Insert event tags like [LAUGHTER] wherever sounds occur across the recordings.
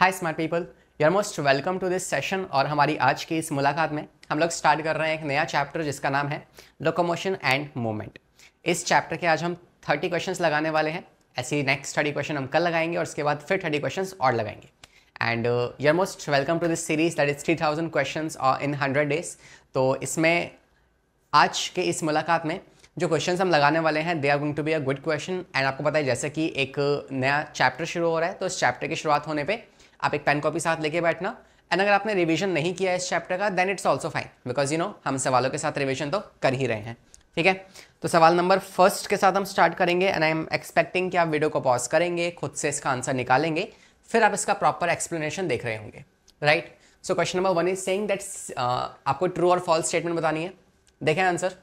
Hi smart people you are most welcome to this session और हमारी आज की इस मुलाकात में हम लोग स्टार्ट कर रहे हैं एक नया चैप्टर जिसका नाम है लोकोमोशन एंड मूवमेंट इस चैप्टर के आज हम थर्टी क्वेश्चन लगाने वाले हैं ऐसे ही नेक्स्ट थर्टी क्वेश्चन हम कल लगाएंगे और उसके बाद फिर थर्टी क्वेश्चन और लगाएंगे and you are most welcome to this series that is three thousand question in hundred days तो इसमें आज के इस मुलाकात में जो क्वेश्चन हम लगाने वाले हैं they are going to be a good question and आपको पता है जैसे कि एक uh, नया चैप्टर शुरू हो रहा है तो इस चैप्टर की शुरुआत होने पर आप एक पेन कॉपी साथ लेके बैठना एंड अगर आपने रिविजन नहीं किया इस चैप्टर का then it's also fine because you know हम सवालों के साथ रिविजन तो कर ही रहे हैं ठीक है तो सवाल नंबर फर्स्ट के साथ हम स्टार्ट करेंगे एंड आई एम एक्सपेक्टिंग कि आप वीडियो को पॉज करेंगे खुद से इसका आंसर निकालेंगे फिर आप इसका प्रॉपर एक्सप्लेनेशन देख रहे होंगे right so question number one is saying that आपको ट्रू और फॉल्स स्टेटमेंट बतानी है देखें आंसर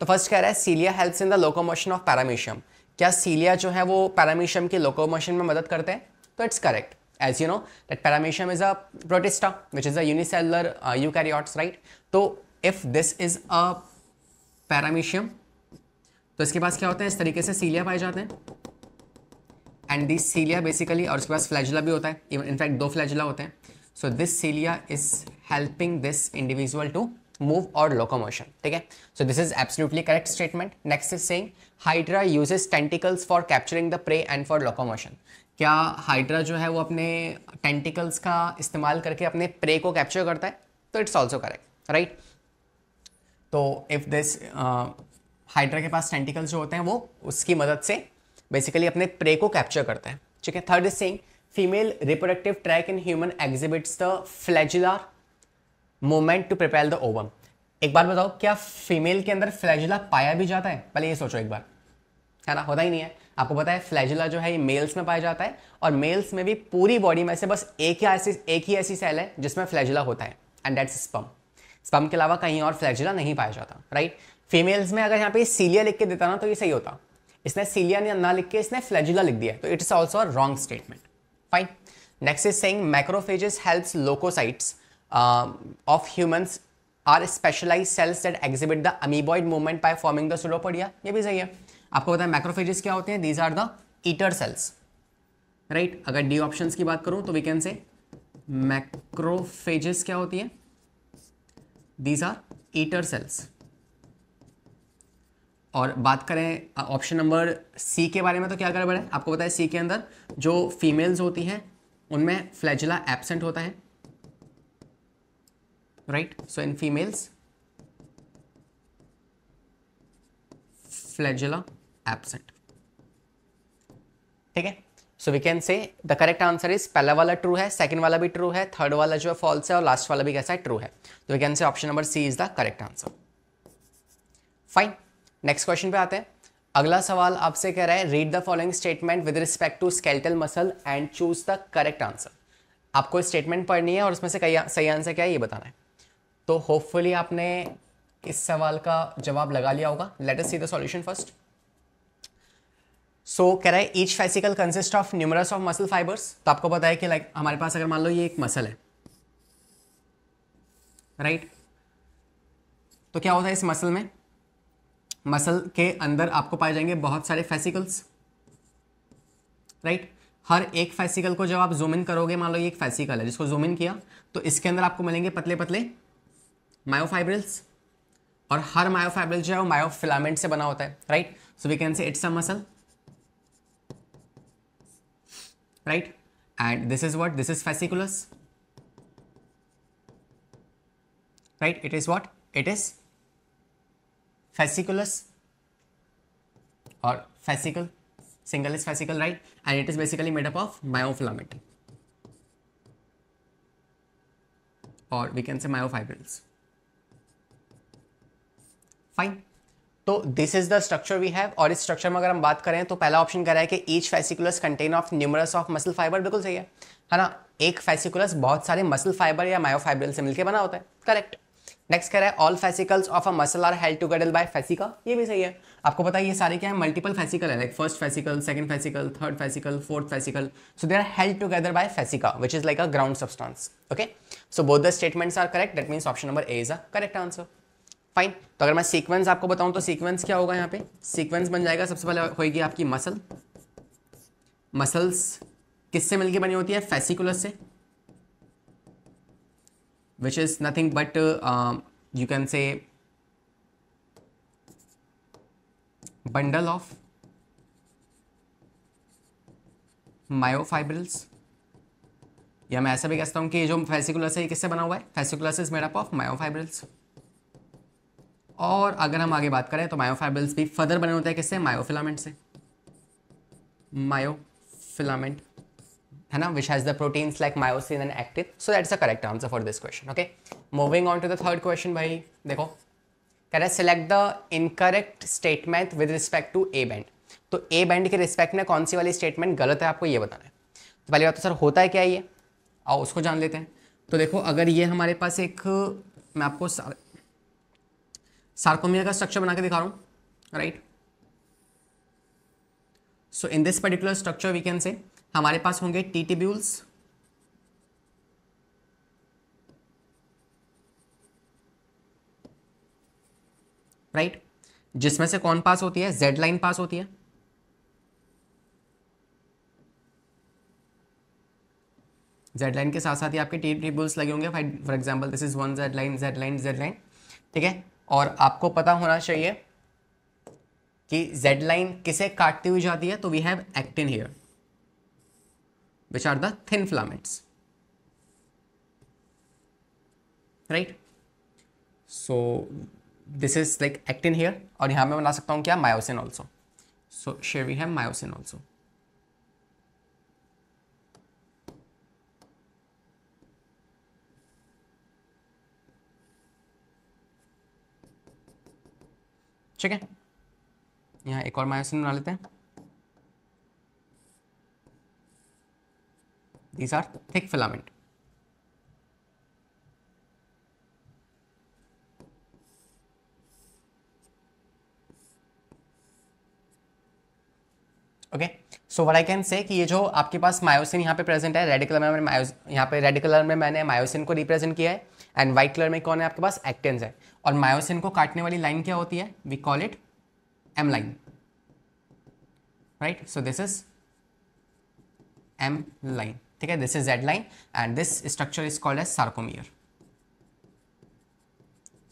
तो फर्स्ट कह रहा है cilia helps in the locomotion of paramecium क्या सीलिया जो है वो पैरामीशियम के लोकोमोशन में मदद करते हैं तो it's correct as you know that paramecium is a protista which is a unicellular uh, eukaryotes right तो if this is a paramecium तो इसके पास क्या होता है इस तरीके से सीलिया पाए जाते हैं एंड दिस सीलिया बेसिकली और उसके पास फ्लैजला भी होता है इवन इनफैक्ट दो फ्लैजला होते हैं so this cilia is helping this individual to move और लोकोमोशन ठीक है so this is absolutely correct statement next is saying hydra uses tentacles for capturing the prey and for locomotion क्या hydra जो है वो अपने टेंटिकल्स का इस्तेमाल करके अपने प्रे को कैप्चर करता है तो इट्स ऑल्सो करेक्ट राइट तो इफ़ दिस हाइड्रा के पास टेंटिकल्स जो होते हैं वो उसकी मदद से बेसिकली अपने प्रे को कैप्चर करता है ठीक है third is saying female reproductive tract in human exhibits the flagellar movement to prepare the ovum एक बार बताओ क्या फीमेल के अंदर फ्लैजुला पाया भी जाता है पहले ये सोचो एक बार है ना होता ही नहीं है आपको पता है फ्लैजिला जो है ये मेल्स में पाया जाता है और मेल्स में भी पूरी बॉडी में से बस एक ही ऐसी एक ही ऐसी सेल है जिसमें फ्लैजुला होता है एंड डेट्स स्पम स्पम के अलावा कहीं और फ्लैजिला नहीं पाया जाता राइट फीमेल्स में अगर यहाँ पे सीलिया लिख के देता ना तो ये सही होता इसने सीलिया ना लिख के इसने फ्लैजुला लिख दिया तो it is also a wrong statement fine next is saying macrophages help leucocytes of humans are specialise cells that exhibit the amoeboid movement by forming the pseudopodia ये भी सही है आपको पता है मैक्रोफेजेस क्या होते हैं these are the eater cells right अगर डी ऑप्शंस की बात करूं तो वी कैन से मैक्रोफेजेस क्या होती है दीज आर ईटर सेल्स और बात करें ऑप्शन नंबर सी के बारे में तो क्या गड़बड़ है आपको पता है सी के अंदर जो फीमेल्स होती हैं उनमें फ्लैजिला एबसेंट होता है right so in females flagella absent ठीक है so we can say the correct answer is पहला वाला ट्रू है सेकंड वाला भी ट्रू है थर्ड वाला जो है फॉल्स है और लास्ट वाला भी कैसा है ट्रू है तो we can say option number C is the correct answer fine next question पे आते हैं अगला सवाल आपसे कह रहा है read the following statement with respect to skeletal muscle and choose the correct answer आपको स्टेटमेंट पढ़नी है और उसमें से कई सही आंसर क्या है ये बताना है तो होपफुली आपने इस सवाल का जवाब लगा लिया होगा let us see the solution first so so, कह रहा है each fascicle consist of numerous of muscle fibers तो आपको पता है कि लाइक हमारे पास अगर मान लो ये एक मसल है राइट right? तो क्या होता है इस मसल में मसल के अंदर आपको पाए जाएंगे बहुत सारे फैसिकल्स राइट right? हर एक फैसिकल को जब आप जूम इन करोगे मान लो ये एक फैसिकल है जिसको जूम इन किया तो इसके अंदर आपको मिलेंगे पतले पतले मायोफाइब्रिल्स और हर मायोफाइब्रिल जो है वो मायोफिलामेंट से बना होता है right so we can say it's a muscle right? And this is what? This is fasciculus, right? It is what? It is fasciculus or fascicle, single is fascicle, right? And it is basically made up of biofilament or we can say myofibrils. Fine. तो this is the structure we have और इस structure में अगर हम बात करें तो पहला ऑप्शन कह रहा है कि each fasciculus contain of numerous of muscle fiber बिल्कुल सही है है ना एक फैसिकुलस बहुत सारे मसल फाइबर या मायोफाइब्रिल से मिलकर बना होता है करेक्ट नेक्स्ट कह रहा है all fascicles of a muscle are held together by fascia ये भी सही है आपको पता है ये सारे क्या है मल्टीपल फैसिकल है like first fascicle second fascicle third fascicle fourth fascicle so they are held together by fascia which is like a ground substance okay so both the statements are correct that means option number A is a correct answer fine तो अगर मैं sequence आपको बताऊं तो sequence क्या होगा यहाँ पे सीक्वेंस बन जाएगा सबसे पहले होगी आपकी मसल मसल्स किससे मिलके बनी होती है फेसिकुलस से which is nothing but you can say bundle of myofibrils या मैं ऐसा भी कहता हूँ कि जो फेसिकुलस है किससे बना हुआ है fasciculus is made up of myofibrils और अगर हम आगे बात करें तो मायोफाइबल्स भी फर्दर बने होते हैं किससे मायोफिलामेंट से मायोफिलामेंट है ना which has the proteins like myosin and actin so that's a correct answer for this question okay moving on to the third question भाई देखो कह रहा है select the incorrect statement with respect to A band तो A band के respect में कौन सी वाली स्टेटमेंट गलत है आपको ये बताना है तो पहली बात तो सर होता है क्या ये आओ उसको जान लेते हैं तो देखो अगर ये हमारे पास एक मैं आपको सार्कोमिया का स्ट्रक्चर बना के दिखा रहा हूँ right so in this particular structure we can say हमारे पास होंगे टी टिब्यूल्स राइट जिसमें से कौन पास होती है जेड लाइन पास होती है जेड लाइन के साथ साथ ही आपके टी टिब्यूल्स लगे होंगे for example this is one Z line Z line Z line ठीक है और आपको पता होना चाहिए कि जेड लाइन किसे काटती हुई जाती है तो we have actin here which are the thin filaments right so this is like actin here और यहां मैं बना सकता हूं क्या myosin also so here we have myosin also ठीक है यहाँ एक और मायोसिन बना लेते हैं these are thick filament okay so what I can say कि ये जो आपके पास मायोसिन यहाँ पे प्रेजेंट है रेड कलर में मायोस यहाँ पे रेड कलर में मैंने मायोसिन को रिप्रेजेंट किया है एंड वाइट कलर में कौन है आपके पास एक्टेंस है और मायोसिन को काटने वाली लाइन क्या होती है we call it M line right so this is M line ठीक है this is Z line and this structure is called as sarcomere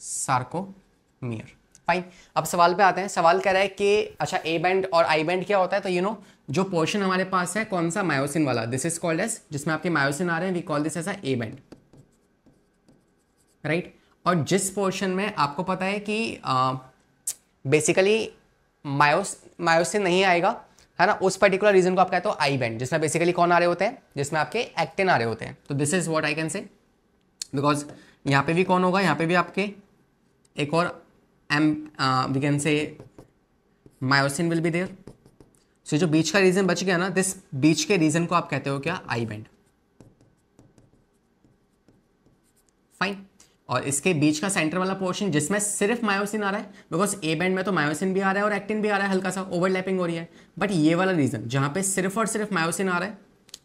sarcomere fine अब सवाल पे आते हैं सवाल कह रहा है कि अच्छा ए बैंड और आई बैंड क्या होता है तो यू you नो know, जो पोर्शन हमारे पास है कौन सा मायोसिन वाला दिस इज कॉल्ड एज जिसमें आपके मायोसिन आ रहे हैं we call this as A band right और जिस पोर्शन में आपको पता है कि बेसिकली मायोस मायोसिन नहीं आएगा है ना उस पर्टिकुलर रीजन को आप कहते हो आई बैंड जिसमें बेसिकली कौन आ रहे होते हैं जिसमें आपके एक्टिन आ रहे होते हैं तो this is what I can say because यहाँ पे भी कौन होगा यहाँ पे भी आपके एक और M we can say myosin will be there so जो बीच का रीजन बच गया ना दिस बीच के रीजन को आप कहते हो क्या आई बैंड फाइन और इसके बीच का सेंटर वाला पोर्शन जिसमें सिर्फ मायोसिन आ रहा है बिकॉज ए बैंड में तो मायोसिन भी आ रहा है और एक्टिन भी आ रहा है हल्का सा ओवरलैपिंग हो रही है बट ये वाला रीजन जहां पे सिर्फ और सिर्फ मायोसिन आ रहा है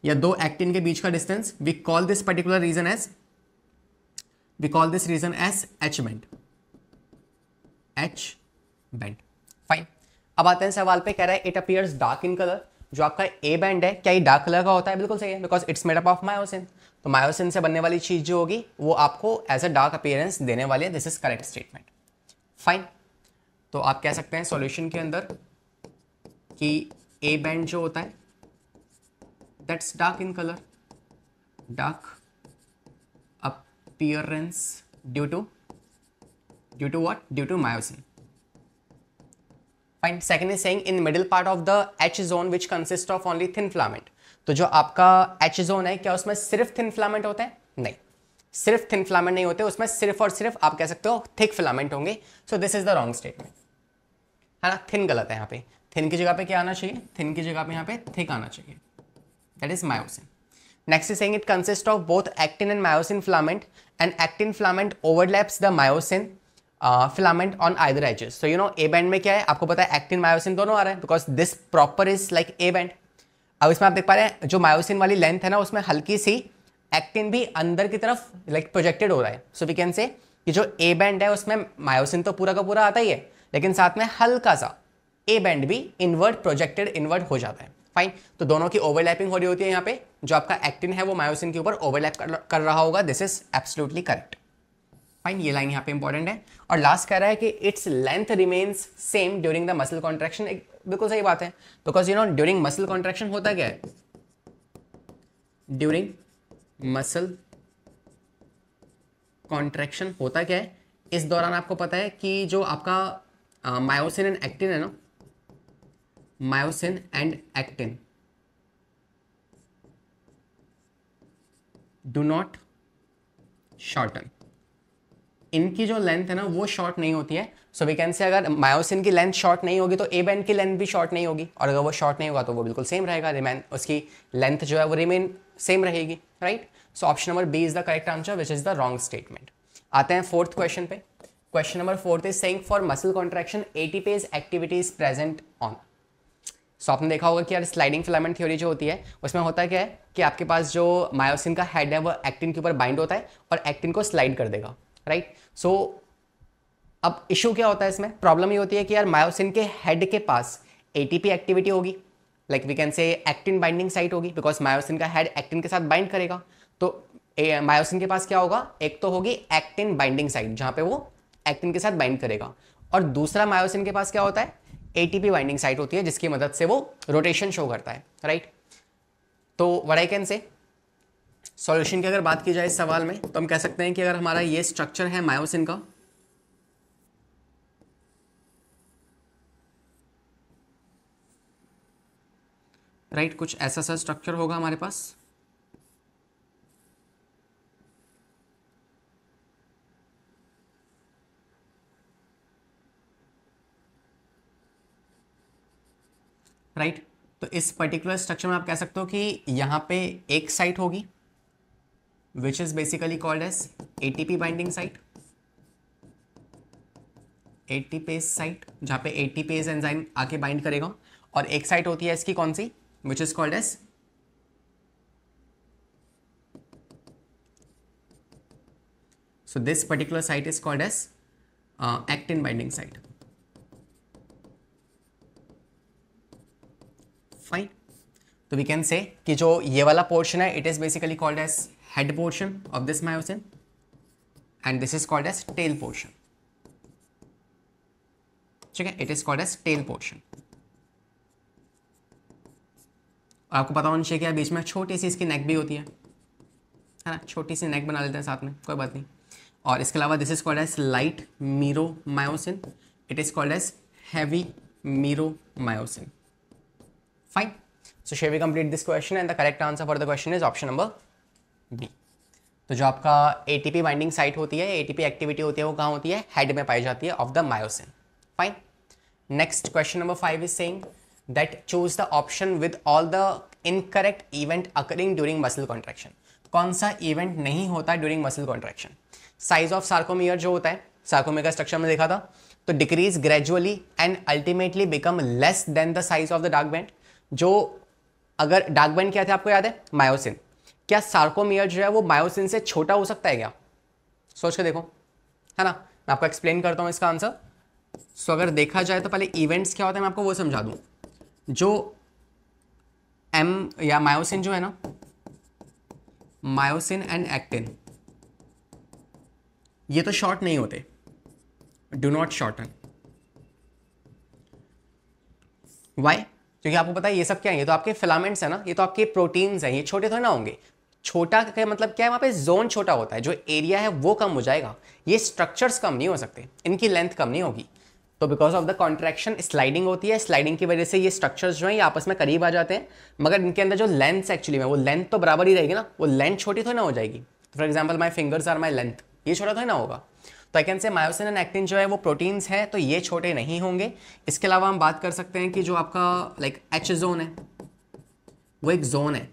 या दो एक्टिन के बीच का distance we call this particular region as we call this region as H band H band fine अब आते हैं सवाल पे कह रहा है it appears dark in colour जो आपका ए बैंड है क्या ये डार्क कलर का होता है बिल्कुल सही है because it's made up of myosin तो मायोसिन से बनने वाली चीज़ जो होगी वो आपको एज अ डार्क अपियरेंस देने वाली है this is correct statement fine तो आप कह सकते हैं सोल्यूशन के अंदर कि ए बैंड जो होता है that's dark in colour dark appearance due to due to what due to myosin fine second is saying in middle part of the H zone which consist of only thin filament तो जो आपका H zone है क्या उसमें सिर्फ thin filament होते हैं नहीं सिर्फ थिन फिलामेंट नहीं होते उसमें सिर्फ और सिर्फ आप कह सकते हो थिक फिलामेंट होंगे so this is the wrong statement है ना थिन गलत है यहाँ पे थिन की जगह पे क्या आना चाहिए थिन की जगह पे यहाँ पे थिक आना चाहिए that is myosin next is saying it consist of both actin and myosin filament and actin filament overlaps the myosin filament on either edges so you know A band में क्या है आपको पता है एक्टिन मायोसिन दोनों आ रहा है because this proper is like A band अब इसमें आप देख पा रहे हैं जो मायोसिन वाली लेंथ है ना उसमें हल्की सी एक्टिन भी अंदर की तरफ लाइक प्रोजेक्टेड हो रहा है सो वी कैन से कि जो ए बैंड है उसमें मायोसिन तो पूरा का पूरा आता ही है लेकिन साथ में हल्का सा ए बैंड भी इनवर्ट प्रोजेक्टेड इनवर्ट हो जाता है फाइन तो दोनों की ओवरलैपिंग हो रही होती है यहाँ पे जो आपका एक्टिन है वो मायोसिन के ऊपर ओवरलैप कर, रहा होगा this is absolutely correct fine ये लाइन यहाँ पे इंपॉर्टेंट है और लास्ट कह रहा है कि it's length remains same during the muscle contraction बिल्कुल सही बात है because you know during muscle contraction होता क्या है ड्यूरिंग मसल कॉन्ट्रेक्शन होता क्या है इस दौरान आपको पता है कि जो आपका मायोसिन एंड एक्टिन है ना myosin and actin do not shorten इनकी जो लेंथ है ना वो शॉर्ट नहीं होती है सो वी कैन से अगर मायोसिन की लेंथ शॉर्ट नहीं होगी तो ए बैंड की लेंथ भी शॉर्ट नहीं होगी और अगर वो शॉर्ट नहीं होगा तो वो बिल्कुल सेम रहेगा रिमेन उसकी लेंथ जो है वो रिमेन सेम रहेगी right so option number B is the correct answer which is the wrong statement आते हैं फोर्थ क्वेश्चन पे question number fourth is saying for muscle contraction page activities present on सो आपने देखा होगा कि यार स्लाइडिंग फिलामेंट थ्योरी जो होती है उसमें होता क्या है कि आपके पास जो मायोसिन का हेड है वो एक्टिन के ऊपर बाइंड होता है और एक्टिन को स्लाइड कर देगा राइट सो अब इशू क्या होता है इसमें प्रॉब्लम ये होती है कि यार मायोसिन के हेड के पास एटीपी एक्टिविटी होगी like we can say actin binding site होगी बिकॉज मायोसिन का हेड एक्टिन के साथ बाइंड करेगा तो मायोसिन के पास क्या होगा एक तो होगी एक्टिन बाइंडिंग साइट जहाँ पे वो एक्टिन के साथ बाइंड करेगा और दूसरा मायोसिन के पास क्या होता है एटीपी बाइंडिंग साइट होती है जिसकी मदद से वो रोटेशन शो करता है राइट तो what I can say solution की अगर बात की जाए इस सवाल में तो हम कह सकते हैं कि अगर हमारा ये स्ट्रक्चर है मायोसिन का राइट right? कुछ ऐसा सा स्ट्रक्चर होगा हमारे पास राइट right? तो इस पर्टिकुलर स्ट्रक्चर में आप कह सकते हो कि यहां पे एक साइट होगी which is basically called as ATP binding site ATPase site जहां पे एटीपेज एंजाइम आके बाइंड करेगा और एक साइट होती है इसकी कौन सी which is called as so this particular site is called as uh, actin binding site fine so we can say ki jo ye wala portion hai it is basically called as head portion of this myosin and this is called as tail portion okay it is called as tail portion आपको पता होना चाहिए क्या बीच में छोटी सी इसकी नेक भी होती है है ना छोटी सी नेक बना लेते हैं साथ में कोई बात नहीं और इसके अलावा this is called as light meromyosin it is called as heavy meromyosin fine so say we complete this question and the correct answer for the question is option number B तो जो आपका ए binding site होती है ए activity होती है वो कहाँ होती है हेड में पाई जाती है of the myosin fine next question number five is saying that choose the option with all the incorrect event occurring during muscle contraction कौन सा इवेंट नहीं होता during muscle contraction size of sarcomere जो होता है सार्कोमियर का structure में देखा था तो decrease gradually and ultimately become less than the size of the dark band जो अगर डार्क बैंड क्या था आपको याद है मायोसिन क्या सार्कोमियर जो है वो मायोसिन से छोटा हो सकता है क्या सोच के देखो है ना मैं आपको एक्सप्लेन करता हूँ इसका आंसर सो so, अगर देखा जाए तो पहले इवेंट्स क्या होते हैं मैं आपको वो समझा दूँ जो एम या मायोसिन जो है ना मायोसिन एंड एक्टिन ये तो शॉर्ट नहीं होते डू नॉट शॉर्टन वाई क्योंकि आपको पता है ये सब क्या है ये तो आपके फिलामेंट्स है ना ये तो आपके प्रोटीन्स हैं ये छोटे थोड़े ना होंगे छोटा का मतलब क्या है वहाँ पे जोन छोटा होता है जो एरिया है वो कम हो जाएगा ये स्ट्रक्चर्स कम नहीं हो सकते इनकी लेंथ कम नहीं होगी तो because of the contraction sliding होती है स्लाइडिंग की वजह से ये स्ट्रक्चर्स जो हैं ये आपस में करीब आ जाते हैं मगर इनके अंदर जो लेंथ एक्चुअली में वो लेंथ तो बराबर ही रहेगी ना वो लेंथ छोटी थोड़ी ना हो जाएगी for example my fingers are my length ये छोटा थोड़ी ना होगा तो I can say myosin and actin जो है वो प्रोटीन्स हैं तो ये छोटे नहीं होंगे इसके अलावा हम बात कर सकते हैं कि जो आपका लाइक एच जोन है वो एक जोन है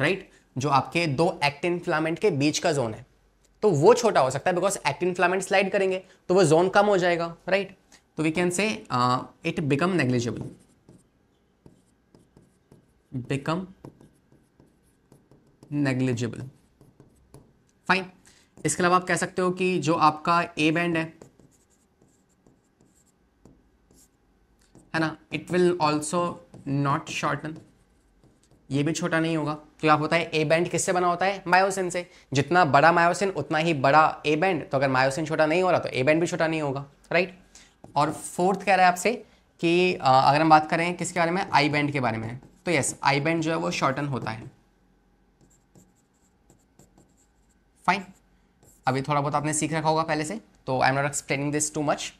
राइट right? जो आपके दो एक्टिन फ्लामेंट के बीच का जोन है तो वो छोटा हो सकता है बिकॉज एक्टिन फ्लामेंट स्लाइड करेंगे तो वो जोन कम हो जाएगा राइट right? तो we can say it become negligible become negligible fine इसके अलावा आप कह सकते हो कि जो आपका ए बैंड है है ना it will also not shorten ये भी छोटा नहीं होगा तो आप होता है ए बैंड किससे बना होता है मायोसिन से जितना बड़ा मायोसिन उतना ही बड़ा ए बैंड तो अगर मायोसिन छोटा नहीं हो रहा तो ए बैंड भी छोटा नहीं होगा राइट और फोर्थ कह रहा है आपसे कि अगर हम बात करें किसके बारे में आई बैंड के बारे में तो यस आई बैंड जो है वो शॉर्टन होता है फाइन अभी थोड़ा बहुत आपने सीख रखा होगा पहले से तो I am not explaining this too much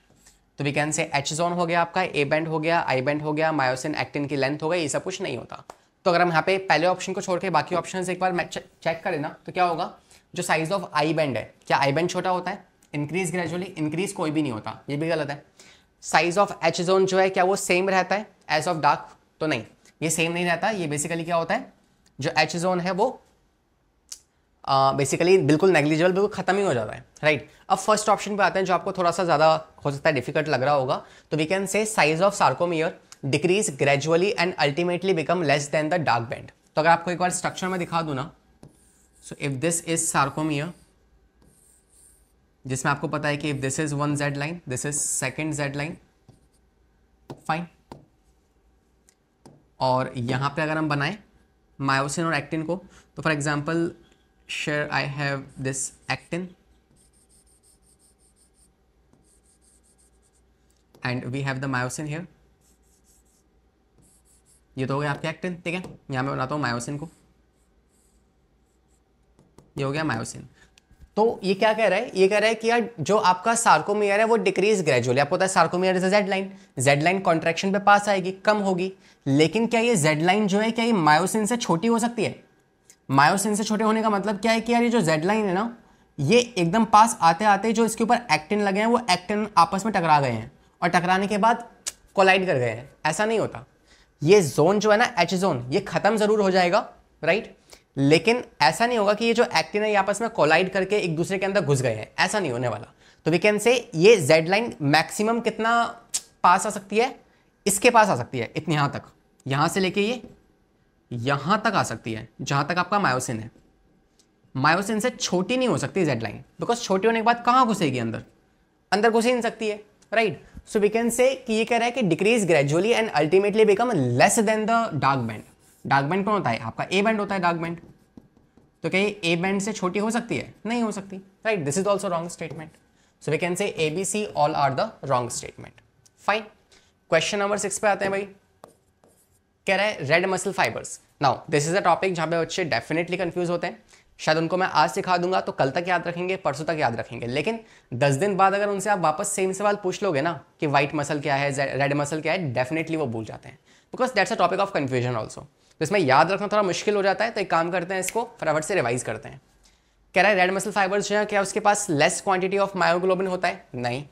तो we can say H zone हो गया आपका ए बैंड हो गया आई बैंड हो गया मायोसिन एक्टिन की लेंथ हो गई ये सब कुछ नहीं होता तो अगर हम यहाँ पे पहले ऑप्शन को छोड़ के बाकी ऑप्शन एक बार चेक करें ना तो क्या होगा जो साइज ऑफ आई बैंड है क्या आई बैंड छोटा होता है इंक्रीज ग्रेजुअली इंक्रीज कोई भी नहीं होता ये भी गलत है साइज ऑफ एच जोन जो है क्या वो सेम रहता है एज ऑफ डार्क तो नहीं ये सेम नहीं रहता ये बेसिकली क्या होता है जो एच जोन है वो बेसिकली uh, बिल्कुल नेग्लिजिबल बिल्कुल खत्म ही हो जाता है राइट right? अब फर्स्ट ऑप्शन पे आते हैं जो आपको थोड़ा सा ज़्यादा हो सकता है डिफिकल्ट लग रहा होगा तो we can say size of sarcomere decrease gradually and ultimately become less than the dark band तो अगर आपको एक बार स्ट्रक्चर में दिखा दूँ ना so if this is sarcomere जिसमें आपको पता है कि if this is one Z line this is second Z line fine और यहाँ पे अगर हम बनाएं मायोसिन और एक्टिन को तो for example here I have this actin and we have the myosin here ये तो हो गया आपके एक्टिन ठीक है यहाँ मैं बनाता हूँ मायोसिन को ये हो गया मायोसिन तो ये क्या कह रहा है ये कह रहा है कि यार जो आपका सार्कोमियर है वो डिक्रीज ग्रेजुअली आपको पता है sarcomere is Z line Z line contraction पे पास आएगी कम होगी लेकिन क्या ये जेड लाइन जो है क्या ये मायोसिन से छोटी हो सकती है मायोसिन से छोटे होने का मतलब क्या है कि यार ये जो जेड लाइन है ना ये एकदम पास आते आते जो इसके ऊपर एक्टिन लगे हैं वो एक्टिन आपस में टकरा गए हैं और टकराने के बाद कोलाइड कर गए हैं ऐसा नहीं होता ये जोन जो है ना एच जोन ये ख़त्म ज़रूर हो जाएगा राइट लेकिन ऐसा नहीं होगा कि ये जो एक्टिन है आपस में कोलाइड करके एक दूसरे के अंदर घुस गए हैं ऐसा नहीं होने वाला तो वी कैन से ये जेड लाइन मैक्सिमम कितना पास आ सकती है इसके पास आ सकती है इतने यहां तक यहां से लेके ये यहां तक आ सकती है जहां तक आपका मायोसिन है मायोसिन से छोटी नहीं हो सकती जेड लाइन बिकॉज छोटी होने के बाद कहाँ घुसेगी अंदर अंदर घुस ही नहीं सकती है right so we can say कि ये कह रहा है कि decrease gradually and ultimately become less than the dark band dark band कौन होता है आपका ए बैंड होता है डार्क बैंड तो क्या ये ए बैंड से छोटी हो सकती है नहीं हो सकती right this is also wrong statement so we can say A B C all are the wrong statement fine question number six पे आते हैं भाई कह रहे हैं red muscle fibers now this is a topic जहां पे बच्चे डेफिनेटली कंफ्यूज होते हैं शायद उनको मैं आज सिखा दूंगा तो कल तक याद रखेंगे परसों तक याद रखेंगे लेकिन दस दिन बाद अगर उनसे आप वापस सेम सवाल पूछ लोगे ना कि व्हाइट मसल क्या है रेड मसल क्या है डेफिनेटली वो भूल जाते हैं because that's a topic of confusion also तो इसमें याद रखना थोड़ा मुश्किल हो जाता है तो एक काम करते हैं इसको फटाफट से रिवाइज करते हैं कह रहा है रेड मसल फाइबर्स जो है क्या उसके पास लेस क्वांटिटी ऑफ मायोग्लोबिन होता है नहीं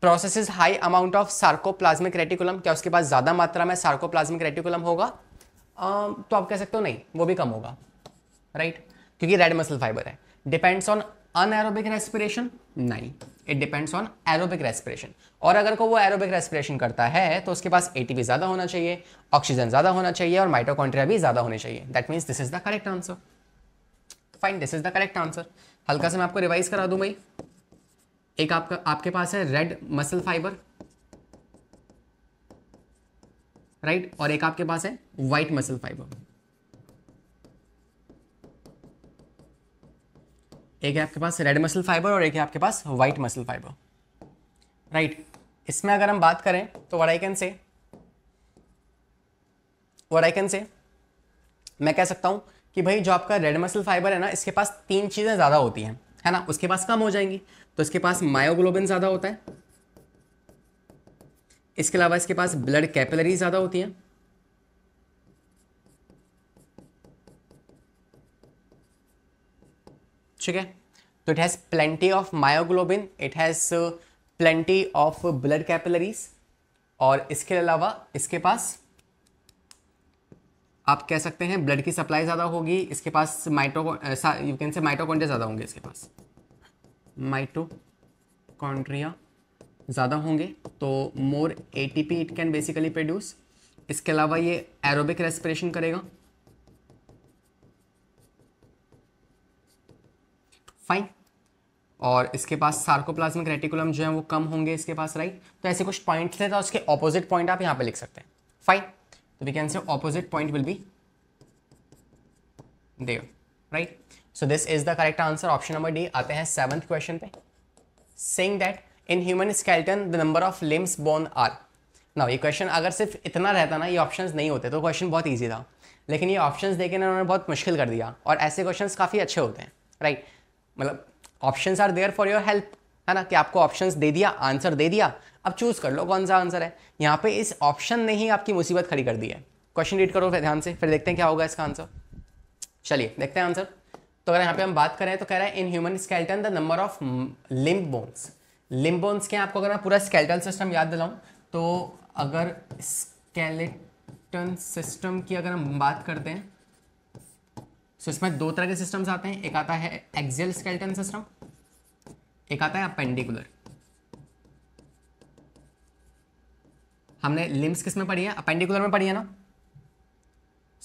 process high amount of sarcoplasmic reticulum क्या उसके पास ज़्यादा मात्रा में सार्कोप्लाज्मिक रेटिकुलम होगा आ, तो आप कह सकते हो नहीं वो भी कम होगा राइट right? क्योंकि रेड मसल फाइबर है डिपेंड्स ऑन अनएरोबिक रेस्पिरेशन नहीं it depends on aerobic respiration और अगर को वो एरोबिक रेस्पिरेशन करता है तो उसके पास ए ज़्यादा होना चाहिए ऑक्सीजन ज़्यादा होना चाहिए और माइटोकॉन्ट्रिया भी ज़्यादा होनी चाहिए that means this is the correct answer fine this is the correct answer हल्का से मैं आपको रिवाइज करा दूं भाई एक आपका आपके पास है रेड मसल फाइबर राइट और एक आपके पास है वाइट मसल फाइबर एक है आपके पास रेड मसल फाइबर और एक है आपके पास वाइट मसल फाइबर राइट इसमें अगर हम बात करें तो what I can say what I can say मैं कह सकता हूँ कि भाई जो आपका रेड मसल फाइबर है ना इसके पास तीन चीज़ें ज़्यादा होती हैं है ना उसके पास कम हो जाएंगी तो इसके पास मायोग्लोबिन ज़्यादा होता है इसके अलावा इसके पास ब्लड कैपिलरी ज़्यादा होती हैं ठीक है तो it has plenty of myoglobin it has plenty of blood capillaries और इसके अलावा इसके पास आप कह सकते हैं ब्लड की सप्लाई ज़्यादा होगी इसके पास mito you can say mitochondria ज़्यादा होंगे इसके पास माइटोकॉन्ड्रिया ज़्यादा होंगे तो more ATP it can basically produce इसके अलावा ये एरोबिक रेस्पिरेशन करेगा फाइन और इसके पास सार्कोप्लाज्मिक रेटिकुलम जो है वो कम होंगे इसके पास राइट तो ऐसे कुछ पॉइंट थे तो उसके ऑपोजिट पॉइंट आप यहाँ पे लिख सकते हैं फाइन तो we can say opposite point will be देव right so this is the correct answer option number D आते हैं सेवंथ क्वेश्चन पे saying that in human skeleton the number of limbs bone are ना ये question अगर सिर्फ इतना रहता ना ये ऑप्शंस नहीं होते तो क्वेश्चन बहुत ईजी था लेकिन ये ऑप्शन देखे ना उन्होंने बहुत मुश्किल कर दिया और ऐसे क्वेश्चन काफ़ी अच्छे होते हैं राइट right? मतलब option are there for your help है ना कि आपको ऑप्शन दे दिया आंसर दे दिया अब चूज़ कर लो कौन सा आंसर है यहाँ पे इस ऑप्शन ने ही आपकी मुसीबत खड़ी कर दी है क्वेश्चन रीड करो फिर ध्यान से फिर देखते हैं क्या होगा इसका आंसर चलिए देखते हैं आंसर तो अगर यहाँ पे हम बात करें तो कह रहा है in human skeleton the number of limb bones limb bones के आपको अगर मैं पूरा स्केल्टन सिस्टम याद दिलाऊं तो अगर स्केलेटन सिस्टम की अगर हम बात करते हैं सो इसमें दो तरह के सिस्टम्स आते हैं एक आता है एक्जेल स्केल्टन सिस्टम एक आता है अपेंडिकुलर हमने लिम्स किस में पढ़ी है अपेंडिकुलर में पढ़ी है ना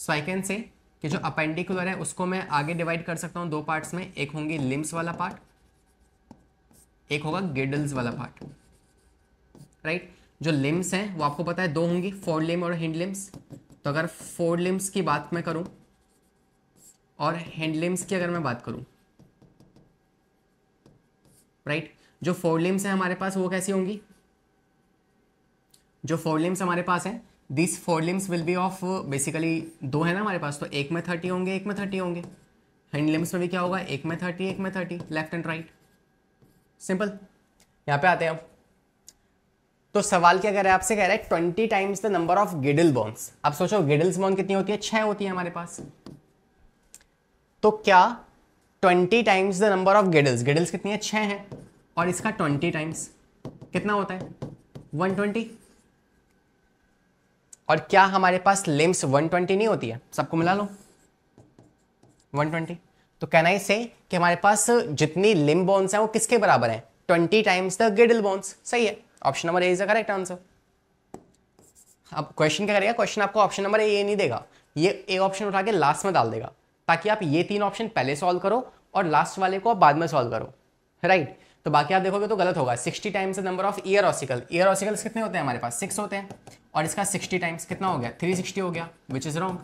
सो आई कैन से कि जो अपेंडिकुलर है उसको मैं आगे डिवाइड कर सकता हूँ दो पार्ट्स में एक होंगी लिम्स वाला पार्ट एक होगा गिडल्स वाला पार्ट राइट right? जो लिम्स हैं वो आपको पता है दो होंगी फोर लिम और हिंड लिम्स तो अगर फोर लिम्स की बात मैं करूँ और हैंडलिम्स की अगर मैं बात करूँ राइट right? जो फोर लिम्स हैं हमारे पास वो कैसी होंगी जो फोर लिम्स हमारे पास हैं this four limbs will be of basically दो है ना हमारे पास तो एक में थर्टी होंगे एक में थर्टी होंगे हैंड लिम्स में भी क्या होगा एक में थर्टी एक में thirty left and right simple यहाँ पे आते हैं अब तो सवाल क्या कह रहा है आपसे कह रहा है twenty times the number of girdle bones आप सोचो गिडल्स बॉन्स कितनी होती है छः होती है हमारे पास तो क्या twenty times the number of girdles girdles कितनी है छः हैं और इसका ट्वेंटी टाइम्स कितना होता है वन ट्वेंटी और क्या हमारे पास लिम्स वन ट्वेंटी नहीं होती है सबको मिला लो वन ट्वेंटी तो कहना ही से कि हमारे पास जितनी लिम बोन्स हैं वो किसके बराबर हैं twenty times the girdle bones सही है option number A is the correct answer अब क्वेश्चन क्या करेगा क्वेश्चन आपको ऑप्शन नंबर ए ये नहीं देगा ये ए ऑप्शन उठा के लास्ट में डाल देगा ताकि आप ये तीन ऑप्शन पहले सॉल्व करो और लास्ट वाले को आप बाद में सॉल्व करो राइट right? तो बाकी आप देखोगे तो गलत होगा sixty times number of ear ossicle ear ossicles कितने होते हैं हमारे पास सिक्स होते हैं और इसका सिक्सटी टाइम्स कितना हो गया थ्री सिक्सटी हो गया which is wrong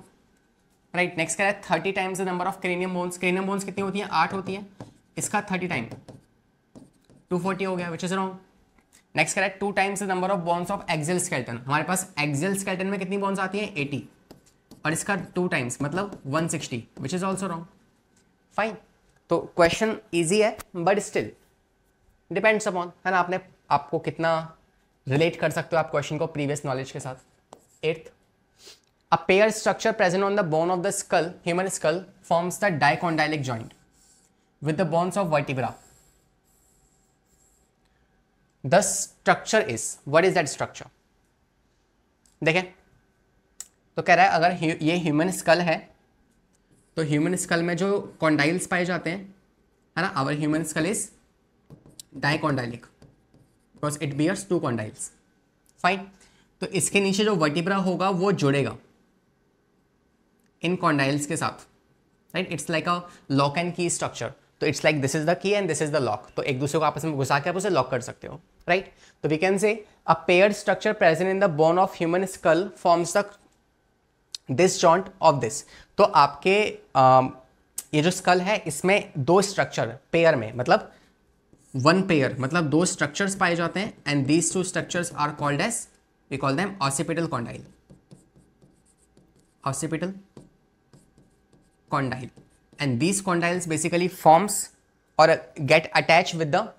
right next क्या है thirty times the number of cranium bones cranium bones कितनी होती है आठ होती है इसका थर्टी टाइम टू फोर्टी हो गया विच इज़ रॉन्ग नेक्स्ट क्या है two times the number of bones of axial skeleton हमारे पास एक्सल स्केल्टन में कितनी बॉन्स आती है एटी और इसका टू टाइम्स मतलब 160 sixty which is also wrong fine तो क्वेश्चन ईजी है बट स्टिल डिपेंड्स अपॉन है ना आपने आपको कितना रिलेट कर सकते हो आप क्वेश्चन को प्रीवियस नॉलेज के साथ eighth a pair structure present on the bone of the skull human skull forms the dicondylic joint with the bones of vertebra the structure is what is that structure देखें तो कह रहा है अगर ये human school है तो human school में जो कॉन्डाइल्स पाए जाते हैं है ना our human skull is dicondylic because it bears two condyles fine तो इसके नीचे जो वर्टिब्रा होगा वो जुड़ेगा इन कॉन्डाइल्स के साथ right it's like a lock and key structure तो it's like this is the key and this is the lock तो एक दूसरे को आपस में घुसा के आप उसे लॉक कर सकते हो राइट तो we can say a pair structure present in the bone of human skull forms the this joint of this तो आपके uh, ये जो स्कल है इसमें दो स्ट्रक्चर पेयर में मतलब वन पेयर मतलब दो स्ट्रक्चर्स पाए जाते हैं and these two structures are called as we call them occipital condyle occipital condyle and these condyles basically forms और get attach with the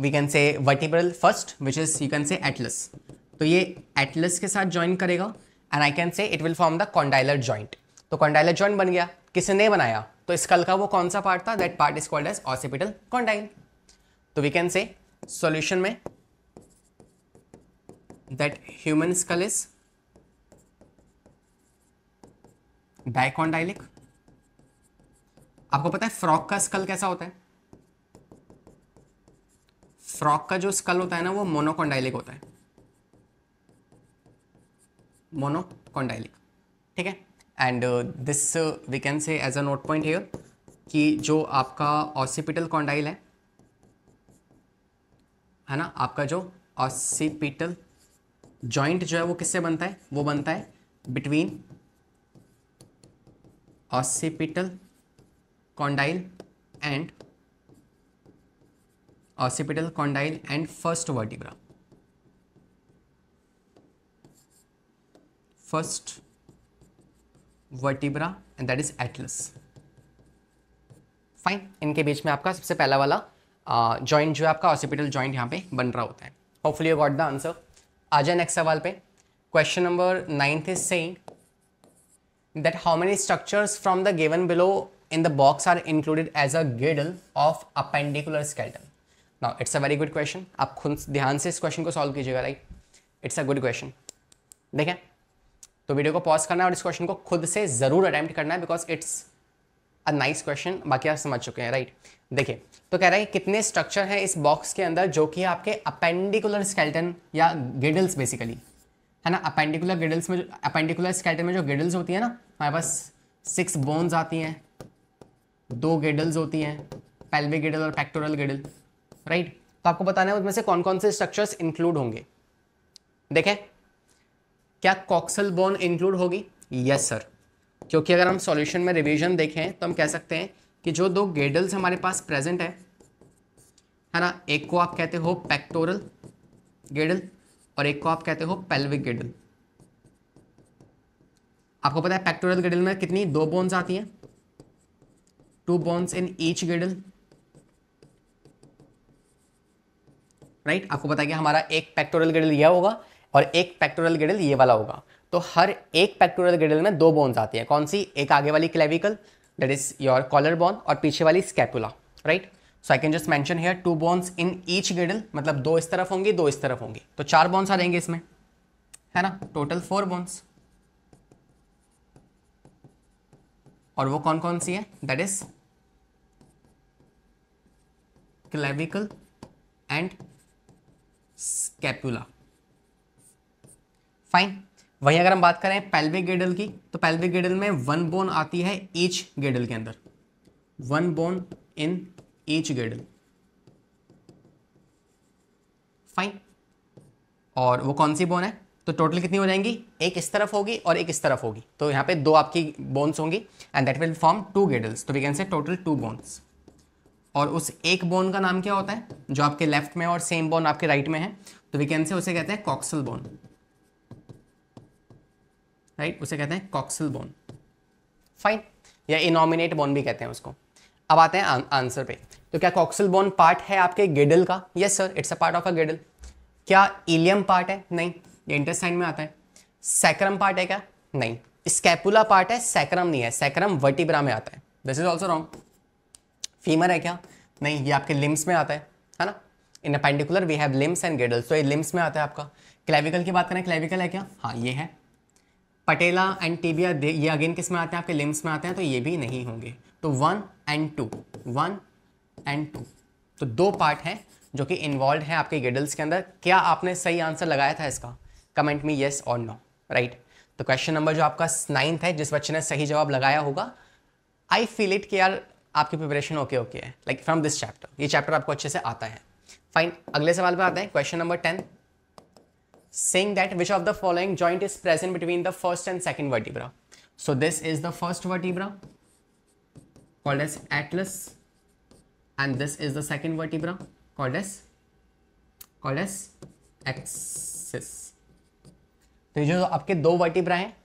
we can say vertebral first which is you can say atlas तो ये atlas के साथ join करेगा and I can say it will form the condylar joint तो condylar joint बन गया किसने बनाया तो स्कल का वो कौन सा पार्ट था that part is called as occipital condyle तो वी कैन से सोल्यूशन में that human skull is dicondylic आपको पता है फ्रॉक का स्कल कैसा होता है फ्रॉक का जो स्कल होता है ना वो मोनोकॉन्डाइलिक होता है मोनोकोंडाइलिक ठीक है and this we can say as a note point here कि जो आपका ऑसिपिटल कॉन्डाइल है है ना आपका जो ऑसिपिटल जॉइंट जो है वो किससे बनता है वो बनता है between occipital condyle and occipital condyle and first vertebra first vertebra and that is atlas fine इनके बीच में आपका सबसे पहला वाला जॉइंट जो है आपका ऑसिपिटल जॉइंट यहाँ पे बन रहा होता है hopefully you got the answer आ जाए नेक्स्ट सवाल पे question number ninth is saying that how many structures from the given below in the box are included as a girdle of appendicular skeleton now it's a very good question आप खुद ध्यान से इस question को solve कीजिएगा right it's a good question देखें तो video को पॉज करना है और इस क्वेश्चन को खुद से ज़रूर अटैम्प्ट करना है because it's a nice question बाकी आप समझ चुके हैं राइट देखिए तो कह रहा है कितने स्ट्रक्चर हैं इस बॉक्स के अंदर जो कि आपके अपेंडिकुलर स्केल्टन या गिडल्स बेसिकली है ना अपेंडिकुलर गिडल्स में अपेंडिकुलर स्केल्टन में जो गिडल्स होती है ना हमारे पास सिक्स बोन्स आती हैं दो गिडल्स होती हैं पेल्विक गिडल और पैक्टोरल गिडल राइट तो आपको बताना है उसमें से कौन कौन से स्ट्रक्चर्स इंक्लूड होंगे देखें क्या कॉक्सल बोन इंक्लूड होगी यस सर क्योंकि अगर हम सॉल्यूशन में रिवीजन देखें तो हम कह सकते हैं कि जो दो गेडल्स हमारे पास प्रेजेंट है है ना एक को आप कहते हो पैक्टोरल गेडल और एक को आप कहते हो पेल्विक गेडल आपको पता है पैक्टोरल गेडल में कितनी दो बोन्स आती हैं two bones in each girdle right आपको पता है कि हमारा एक पैक्टोरल गेडल यह होगा और एक पेक्टोरल गिडल ये वाला होगा तो हर एक पेक्टोरल गिडल में दो बोन्स आती हैं कौन सी एक आगे वाली clavicle that is your collar bone और पीछे वाली scapula right so I can just mention here two bones in each girdle मतलब दो इस तरफ होंगे दो इस तरफ होंगे तो चार बोन्स आ जाएंगे इसमें है ना टोटल फोर बोन्स और वो कौन कौन सी है that is clavicle and scapula fine वहीं अगर हम बात करें पेल्विक गेडल की तो पेल्विक गेडल में वन बोन आती है एच गेडल के अंदर one bone in each girdle fine और वो कौन सी बोन है तो टोटल कितनी हो जाएंगी एक इस तरफ होगी और एक इस तरफ होगी तो यहां पे दो आपकी बोन्स होंगी and that will form two girdles तो we can say total two bones और उस एक बोन का नाम क्या होता है जो आपके लेफ्ट में और सेम बोन आपके राइट में है तो वी कैन से उसे कहते हैं कॉक्सल बोन राइट उसे कहते हैं कॉक्सल बोन फाइन या इनोमिनेट बोन भी कहते हैं उसको अब आते हैं आंसर पे तो क्या कॉक्सल बोन पार्ट है आपके गिडल का yes sir it's a part of a girdle क्या इलियम पार्ट है नहीं ये इंटरसाइन में आता है सैक्रम पार्ट है क्या नहीं स्कैपुला पार्ट है सैक्रम नहीं है सैक्रम वर्टिब्रा में आता है this is also wrong femur है क्या नहीं ये आपके लिम्स में आता है है ना in appendicular we have limbs and girdles तो ये लिम्स में आता है आपका क्लेविकल की बात करें क्लेविकल है क्या हाँ ये है पटेला एंड टीबिया ये अगेन किस में आते हैं आपके लिम्स में आते हैं तो ये भी नहीं होंगे तो one and two one and two तो दो पार्ट हैं जो कि इन्वॉल्व है आपके गिडल्स के अंदर क्या आपने सही आंसर लगाया था इसका कमेंट में येस और नो राइट तो क्वेश्चन नंबर जो आपका नाइन्थ है जिस बच्चे ने सही जवाब लगाया होगा आई फील इट कि यार आपकी प्रिपरेशन ओके ओके है लाइक फ्रॉम दिस चैप्टर ये चैप्टर आपको अच्छे से आता है फाइन अगले सवाल पर आते हैं question number ten saying that which of the following joint is present between the first and second vertebra. So this is the first vertebra called as atlas and this is the second vertebra called as called as axis. तो जो आपके दो vertebra हैं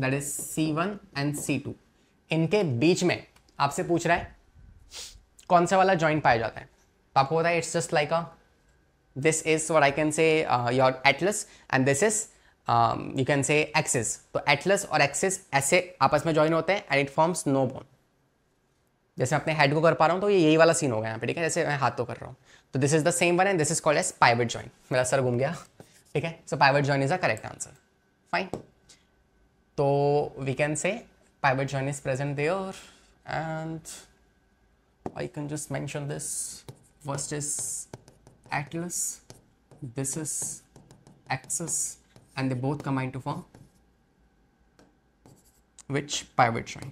that is C1 one and C two इनके बीच में आपसे पूछ रहा है कौन सा वाला जॉइंट पाया जाता है तो आपको पता है it's just like a this is what I can say uh, your atlas and this is um, you can say axis तो atlas और axis ऐसे आपस में join होते हैं and it forms no bone जैसे मैं अपने head को कर पा रहा हूँ तो ये यही वाला scene हो गया यहाँ पे ठीक है जैसे मैं हाथ को कर रहा हूँ तो this is the same one and this is called as pivot joint. मेरा सर घूम गया ठीक है so pivot joint is a correct answer. Fine. तो we can say pivot joint is present there and I can just mention this first is atlas, this is axis and they both combine to form which pivot join.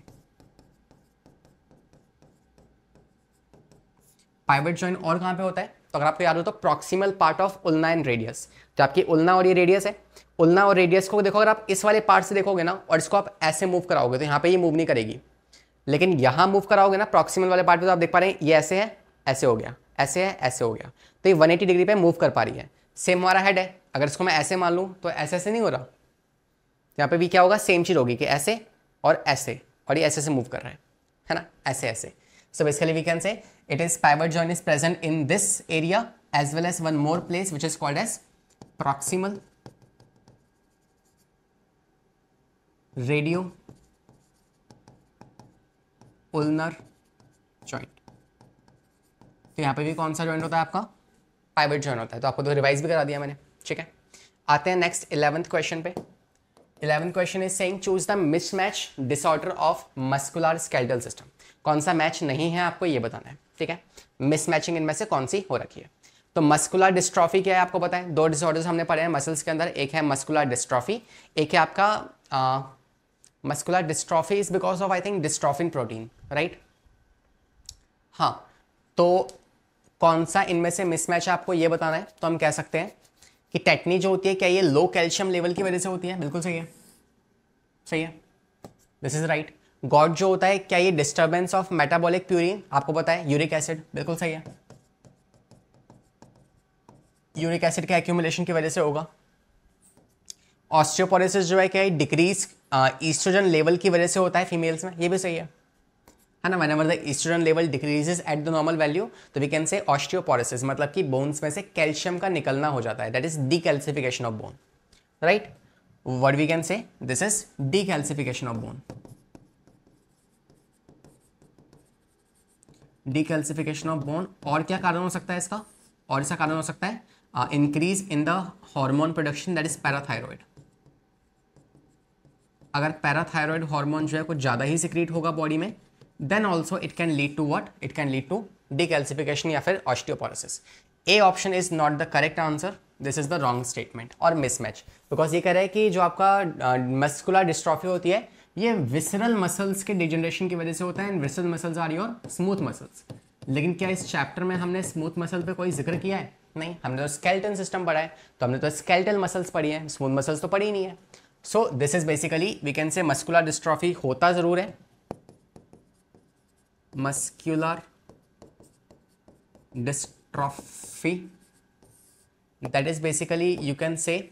Pivot join और कहाँ पे होता है तो अगर आपको याद हो तो proximal part of ulna and radius तो आपकी उल्ना और ये रेडियस है उल्ना और रेडियस को देखो अगर आप इस वाले पार्ट से देखोगे ना और इसको आप ऐसे मूव कराओगे तो यहाँ पे ये मूव नहीं करेगी लेकिन यहाँ मूव कराओगे ना प्रॉक्सिमल वाले पार्ट पे तो आप देख पा रहे हैं ये ऐसे है ऐसे हो गया ऐसे है ऐसे हो गया तो ये 180 डिग्री पे मूव कर पा रही है सेम हमारा हेड है अगर इसको मैं ऐसे मान लूँ तो ऐसे ऐसे नहीं हो रहा यहाँ पर भी क्या होगा सेम चीज़ होगी कि ऐसे और ऐसे और ये ऐसे ऐसे मूव कर रहा है है ना ऐसे ऐसे so basically we can say it is pivot join is present in this area as well as one more place which is called as proximal radio ulnar joint तो यहां पे भी कौन सा जॉइंट होता है आपका पाइवट ज्वाइन होता है तो आपको दो रिवाइज भी करा दिया मैंने ठीक है आते हैं नेक्स्ट इलेवंथ क्वेश्चन पे eleventh question is saying choose the mismatch disorder of muscular skeletal system कौन सा मैच नहीं है आपको ये बताना है ठीक है मिसमैचिंग इनमें से कौन सी हो रखी है तो मस्कुलर डिस्ट्रॉफी क्या है आपको पता है दो डिसऑर्डर्स हमने पढ़े हैं मसल्स के अंदर एक है मस्कुलर डिस्ट्रॉफी एक है आपका muscular dystrophy is because of I think dystrophin protein right हाँ तो कौन सा इनमें से मिसमैच है आपको ये बताना है तो हम कह सकते हैं कि टेटनी जो होती है क्या ये लो कैल्शियम लेवल की वजह से होती है बिल्कुल सही है सही है दिस इज राइट गॉड जो होता है क्या ये डिस्टर्बेंस ऑफ मेटाबॉलिक प्यूरिन आपको पता है यूरिक एसिड बिल्कुल सही है यूरिक एसिड के एक्यूमुलेशन की वजह से होगा ऑस्ट्रियोपोरिस जो है क्या डिक्रीज ईस्ट्रोजन लेवल की वजह से होता है फीमेल्स में ये भी सही है है ना whenever the estrogen level decreases at the normal value तो वी कैन से ऑस्टियोपोरिसिस मतलब कि बोन्स में से कैल्शियम का निकलना हो जाता है that is decalcification of bone right what we can say this is decalcification of bone decalcification of bone और क्या कारण हो सकता है इसका और इसका कारण हो सकता है increase in the hormone production that is parathyroid अगर पैराथायरॉयड हार्मोन जो है कुछ ज्यादा ही सिक्रीट होगा बॉडी में then also it can lead to what it can lead to decalcification या फिर osteoporosis A option is not the correct answer this is the wrong statement और मिसमैच बिकॉज ये कह रहा है कि जो आपका मस्कुलर डिस्ट्रॉफी होती है ये विसरल मसल्स के डिजनरेशन की वजह से होता है and visceral muscles are your smooth muscles लेकिन क्या इस चैप्टर में हमने स्मूथ मसल पे कोई जिक्र किया है नहीं हमने तो स्केल्टन सिस्टम पढ़ा है तो हमने तो स्केल्टन मसल्स पढ़ी है स्मूथ मसल्स तो पढ़ी नहीं है so this is basically we can say muscular dystrophy होता ज़रूर है muscular dystrophy that is basically you can say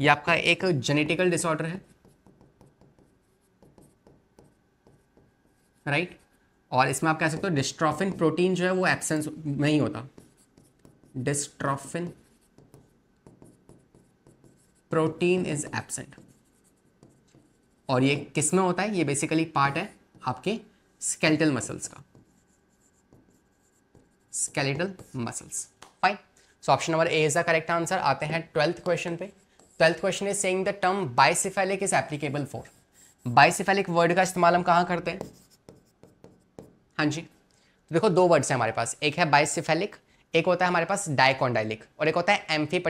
ये आपका एक जेनेटिकल डिसऑर्डर है राइट right? और इसमें आप कह सकते हो डिस्ट्रॉफिन प्रोटीन जो है वो एब्सेंस नहीं होता डिस्ट्रॉफिन प्रोटीन इज एब्सेंट और ये किस में होता है ये बेसिकली पार्ट है आपके स्केलेटल मसल्स का skeletal muscles fine so option number A is the correct answer आते हैं ट्वेल्थ क्वेश्चन पे twelfth question is saying the term bicephalic is applicable for bicephalic word का इस्तेमाल हम कहां करते हैं हाँ जी तो देखो दो वर्ड्स हैं हमारे पास एक है बाइसिफेलिक एक होता है हमारे पास डायकोंडाइलिक और एक होता है एम्फी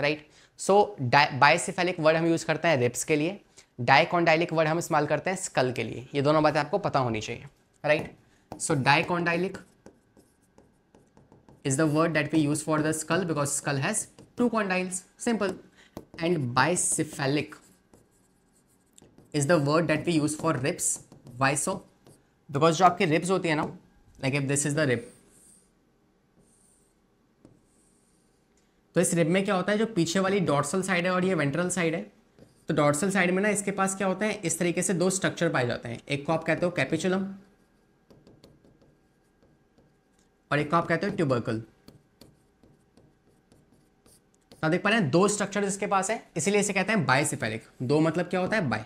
राइट सो बायसिफेलिक वर्ड हम यूज़ करते हैं रिप्स के लिए डायकोंडाइलिक वर्ड हम इस्तेमाल करते हैं स्कल के लिए ये दोनों बातें आपको पता होनी चाहिए right so dicondylic is the word that we use for the skull because skull has two condyles simple and bicephalic is the word that we use for ribs वाइसो बिकॉज जो आपकी रिप्स होती है ना like if this is the rib तो इस rib में क्या होता है जो पीछे वाली डॉर्सल साइड है और ये वेंट्रल साइड है तो डॉर्सल साइड में ना इसके पास क्या होता है इस तरीके से दो स्ट्रक्चर पाए जाते हैं एक को आप कहते हो कैपिचुलम और एक को आप कहते हो ट्यूबर्कल तो देख पा रहे हैं दो स्ट्रक्चर इसके पास है इसीलिए इसे कहते हैं बायसिफेलिक दो मतलब क्या होता है by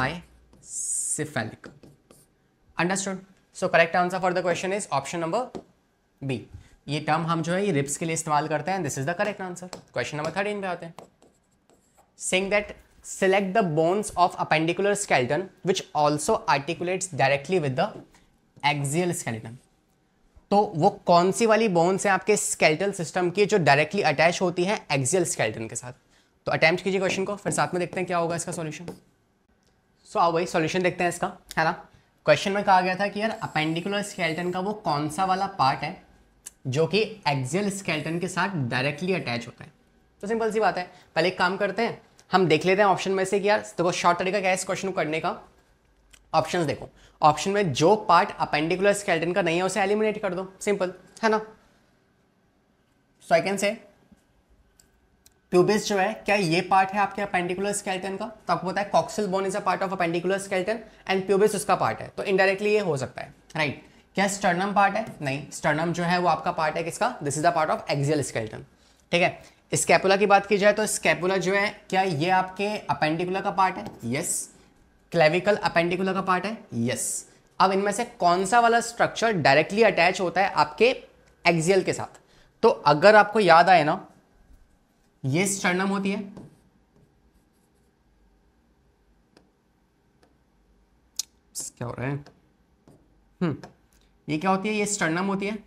bicephalic understood so correct answer for the question is option number B ये टर्म हम जो है ये रिप्स के लिए इस्तेमाल करते हैं this is the correct answer question number thirteen पे आते हैं saying that select the bones of appendicular skeleton which also articulates directly with the axial skeleton तो वो कौन सी वाली बोन्स हैं आपके स्केल्टल सिस्टम की जो डायरेक्टली अटैच होती है एक्सियल स्केल्टन के साथ तो अटैम्प्ट कीजिए क्वेश्चन को फिर साथ में देखते हैं क्या होगा इसका सॉल्यूशन सो आओ वही सॉल्यूशन देखते हैं इसका है ना क्वेश्चन में कहा गया था कि यार अपेंडिकुलर स्केल्टन का वो कौन सा वाला पार्ट है जो कि एक्सियल स्केल्टन के साथ डायरेक्टली अटैच होता है तो सिंपल सी बात है पहले एक काम करते हैं हम देख लेते हैं ऑप्शन में से कि यार देखो तो शॉर्ट तरीका क्या है इस क्वेश्चन को करने का ऑप्शन देखो ऑप्शन में जो पार्ट अपेंडिकुलर स्केल्टन का नहीं है उसे एलिमिनेट कर दो सिंपल है ना सो आई कैन से प्यूबिस जो है क्या ये पार्ट है आपके अपेंडिकुलर स्केल्टन का तो आपको पता है coxal bone is a part of appendicular skeleton and pubis उसका पार्ट है तो इनडायरेक्टली ये हो सकता है राइट right. क्या स्टर्नम पार्ट है नहीं स्टर्नम जो है वो आपका पार्ट है किसका this is the part of axial skeleton ठीक है स्कैपुला की बात की जाए तो स्कैपुला जो है क्या ये आपके अपेंडिकुला का पार्ट है यस क्लेविकल अपेंडिकुला का पार्ट है यस अब इनमें से कौन सा वाला स्ट्रक्चर डायरेक्टली अटैच होता है आपके एक्सियल के साथ तो अगर आपको याद आए ना ये स्टर्नम होती है क्या हो रहा है हम्म ये क्या होती है ये स्टर्नम होती है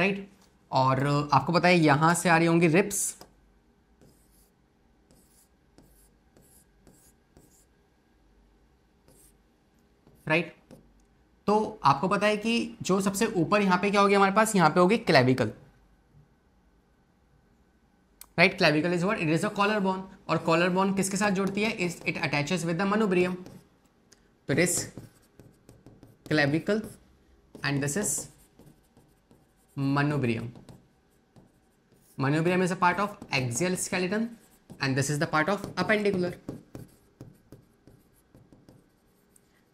राइट और आपको पता है यहां से आ रही होंगी रिप्स राइट तो आपको पता है कि जो सबसे ऊपर यहां पे क्या होगी हमारे पास यहां पे होगी clavicle right clavicle is word it is a collar bone और कॉलर बोन किसके साथ जुड़ती है is it attaches with the manubrium तो it is clavicle and this is manubrium. Manubrium is a part of axial skeleton and this is the part of appendicular.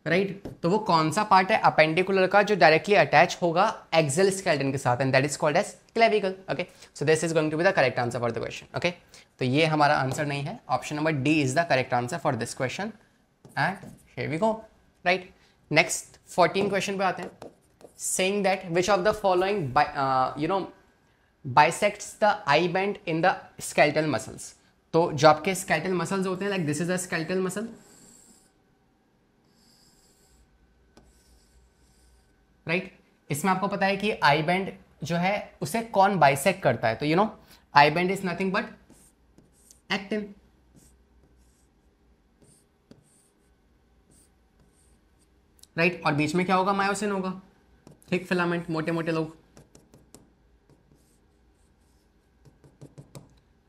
Right right? तो वो कौन सा part है अपेंडिकुलर का जो directly attach होगा axial skeleton के साथ and that is called as clavicle okay so this is going to be the correct answer for the question okay तो ये हमारा आंसर नहीं है option number D is the correct answer for this question and we go right next fourteen question पे आते हैं saying that which of the following by uh, you know bisects the eye band in the skeletal muscles तो जो आपके skeletal muscles होते हैं like this is a skeletal muscle right इसमें आपको पता है कि आई बैंड जो है उसे कौन बाइसेक करता है तो you know I band is nothing but actin right और बीच में क्या होगा मायोसिन होगा थिक फिलामेंट मोटे मोटे लोग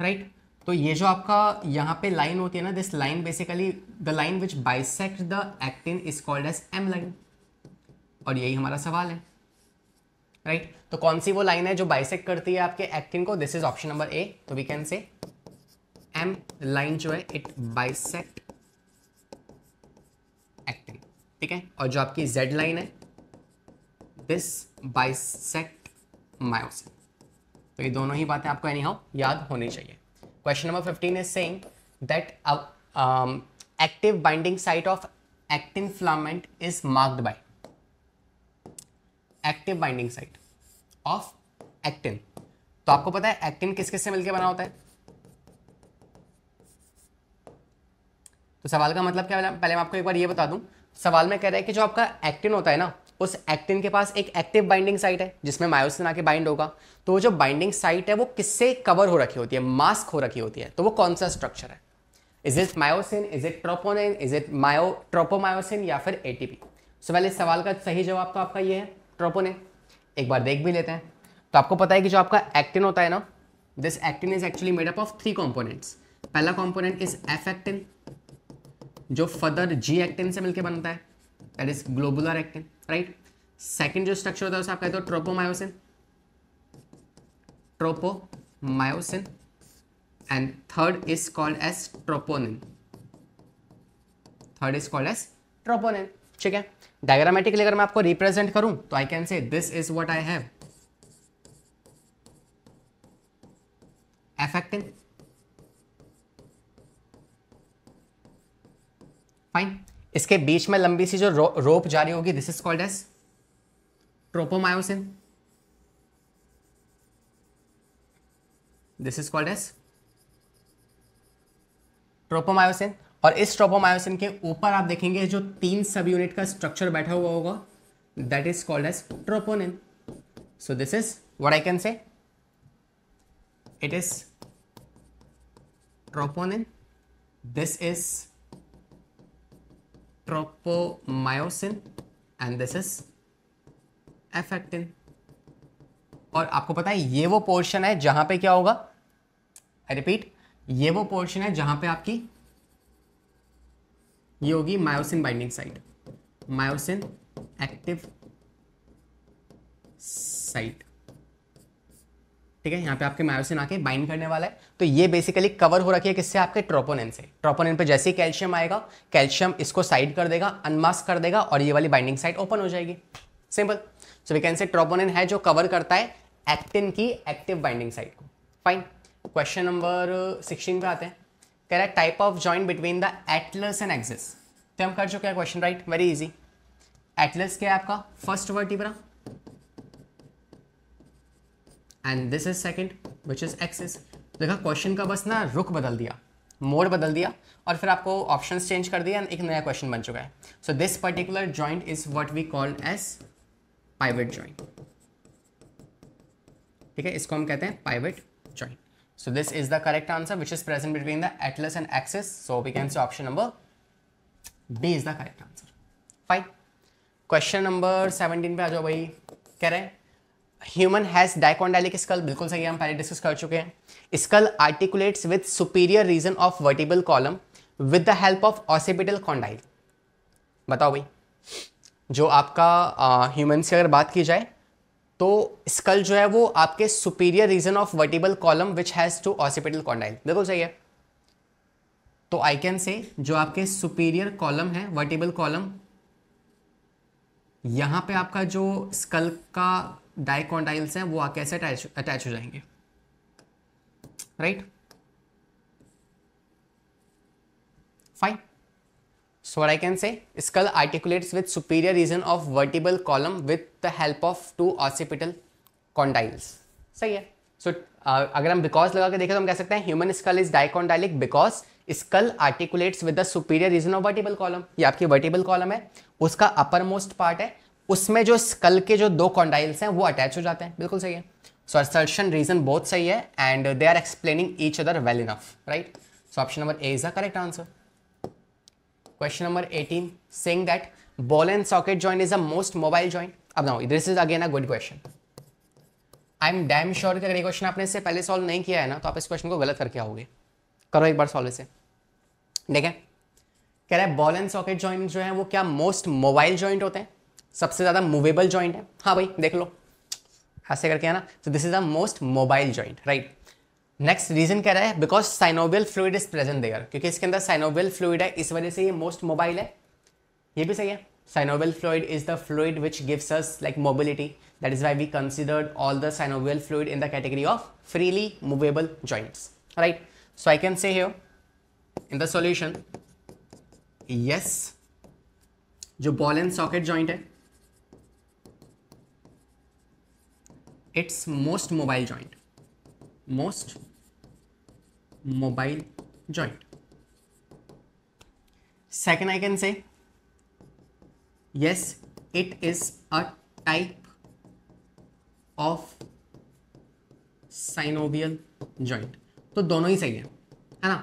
राइट right? तो ये जो आपका यहाँ पे लाइन होती है ना this line basically the line which bisect the actin is called as M line और यही हमारा सवाल है राइट right? तो कौन सी वो लाइन है जो बाइसेक करती है आपके एक्टिन को this is option number A तो we can say M line जो है इट बाइसेक्ट एक्टिन ठीक है और जो आपकी जेड लाइन है दिस बाइसेक्ट मायोसिन तो ये दोनों ही बातें आपको एनी हाउ याद होनी चाहिए question number fifteen is saying that active binding site of actin filament is marked by active binding site of actin तो आपको पता है एक्टिन किस किस से मिलकर बना होता है तो सवाल का मतलब क्या पहले मैं आपको एक बार ये बता दूं सवाल में कह रहा है कि जो आपका एक्टिन होता है ना उस एक्टिन के पास एक एक्टिव बाइंडिंग साइट है जिसमें मायोसिन आके बाइंड होगा तो वो जो बाइंडिंग साइट है वो किससे कवर हो रखी होती है मास्क हो रखी होती है तो वो कौन सा स्ट्रक्चर है is it myosin is it troponin is it myo tropomyosin या फिर ए एटीपी सो पहले सवाल का सही जवाब तो आपका ये है ट्रोपोनिन एक बार देख भी लेते हैं तो आपको पता है कि जो आपका एक्टिन होता है ना this actin is actually made up of three components पहला कॉम्पोनेंट इज एफ एक्टिन जो फर्दर जी एक्टिन से मिलकर बनता है that is globular actin right second जो स्ट्रक्चर होता है उसे आप कहते हो tropomyosin tropomyosin and third is called as troponin third is called as troponin ठीक है डायग्रामेटिकली अगर मैं आपको रिप्रेजेंट करूं तो I can say this is what I have affecting. Fine इसके बीच में लंबी सी जो रो, रोप जारी होगी this is called as tropomyosin this is called as tropomyosin और इस ट्रोपोमायोसिन के ऊपर आप देखेंगे जो तीन सब यूनिट का स्ट्रक्चर बैठा हुआ होगा that is called as troponin so this is what I can say it is troponin this is tropomyosin and this is F actin और आपको पता है ये वो पोर्शन है जहां पे क्या होगा आई रिपीट ये वो पोर्शन है जहां पे आपकी ये होगी myosin binding site myosin active site ठीक है यहाँ पे आपके मायोसिन आके बाइंड करने वाला है तो ये बेसिकली कवर हो रखी है किससे आपके ट्रोपोनिन से ट्रोपोनिन पे जैसे ही कैल्शियम आएगा कैल्शियम इसको साइड कर देगा अनमास्क कर देगा और ये वाली बाइंडिंग साइट ओपन हो जाएगी simple so we can say troponin है जो कवर करता है एक्टिन की एक्टिव बाइंडिंग साइट को फाइन क्वेश्चन नंबर सिक्सटीन पे आते हैं कह रहा है type of joint between the atlas and axis तो हम कर चुके हैं question right very easy atlas क्या है आपका first vertebra and this is second which is axis देखा क्वेश्चन का बस ना रुख बदल दिया मोड बदल दिया और फिर आपको ऑप्शंस चेंज कर दिया एंड एक नया क्वेश्चन बन चुका है so this particular joint is what we called as pivot joint ठीक है इसको हम कहते हैं pivot joint so this is the correct answer which is present between the atlas and axis सो वी कैन say option number B is the correct answer five question number seventeen पे आ जाओ भाई कह रहे हैं ह्यूमन हैज डायकोंडाइलिक स्कल बिल्कुल सही हम पहले डिस्कस कर चुके हैं skull articulates with superior region of vertebral column with the help of occipital condyle बताओ भाई जो आपका ह्यूमन से अगर बात की जाए तो स्कल जो है वो आपके superior region of vertebral column which has two occipital condyle बिल्कुल सही है तो आई कैन से जो आपके सुपीरियर कॉलम है वर्टिबल कॉलम यहां पे आपका जो स्कल का डाइकॉन्डाइल्स हैं वो आ कैसे अटैच हो जाएंगे right fine so I can say skull articulate articulates superior region of vertebral column column the help of two occipital occipital सही है सो अगर हम बिकॉज लगा के देखें तो हम कह सकते हैं human skull is dicondylic because skull articulates with the superior region of vertebral column ये आपकी वर्टिबल कॉलम है उसका अपर मोस्ट पार्ट है उसमें जो स्कल के जो दो कॉन्डाइल्स हैं वो अटैच हो जाते हैं बिल्कुल सही है सो असर्शन रीजन बहुत सही है and they are explaining each other well enough right so option number A is the correct answer question number eighteen saying that ball and socket joint is a most mobile joint अब now this is again a good question I am damn sure कि अगर ये question आपने इससे पहले solve नहीं किया है ना तो आप इस क्वेश्चन को गलत करके आओगे करो एक बार सॉल्व इसे ठीक है कह रहे हैं बॉल एंड सॉकेट जॉइंट जो है वो क्या मोस्ट मोबाइल जॉइंट होते हैं सबसे ज्यादा मूवेबल ज्वाइंट है हाँ भाई देख लो ऐसे करके है ना तो this is the most mobile joint right next reason कह रहा है because synovial fluid is present there क्योंकि इसके अंदर साइनोवियल फ्लूड है इस वजह से ये मोस्ट मोबाइल है ये भी सही है synovial fluid is the fluid which gives us like mobility that is why we considered all the synovial fluid in the category of freely movable joints right so I can say here in the solution yes जो ball and socket joint है it's most mobile joint most mobile joint second I can say yes it is a type of synovial joint तो दोनों ही सही है है ना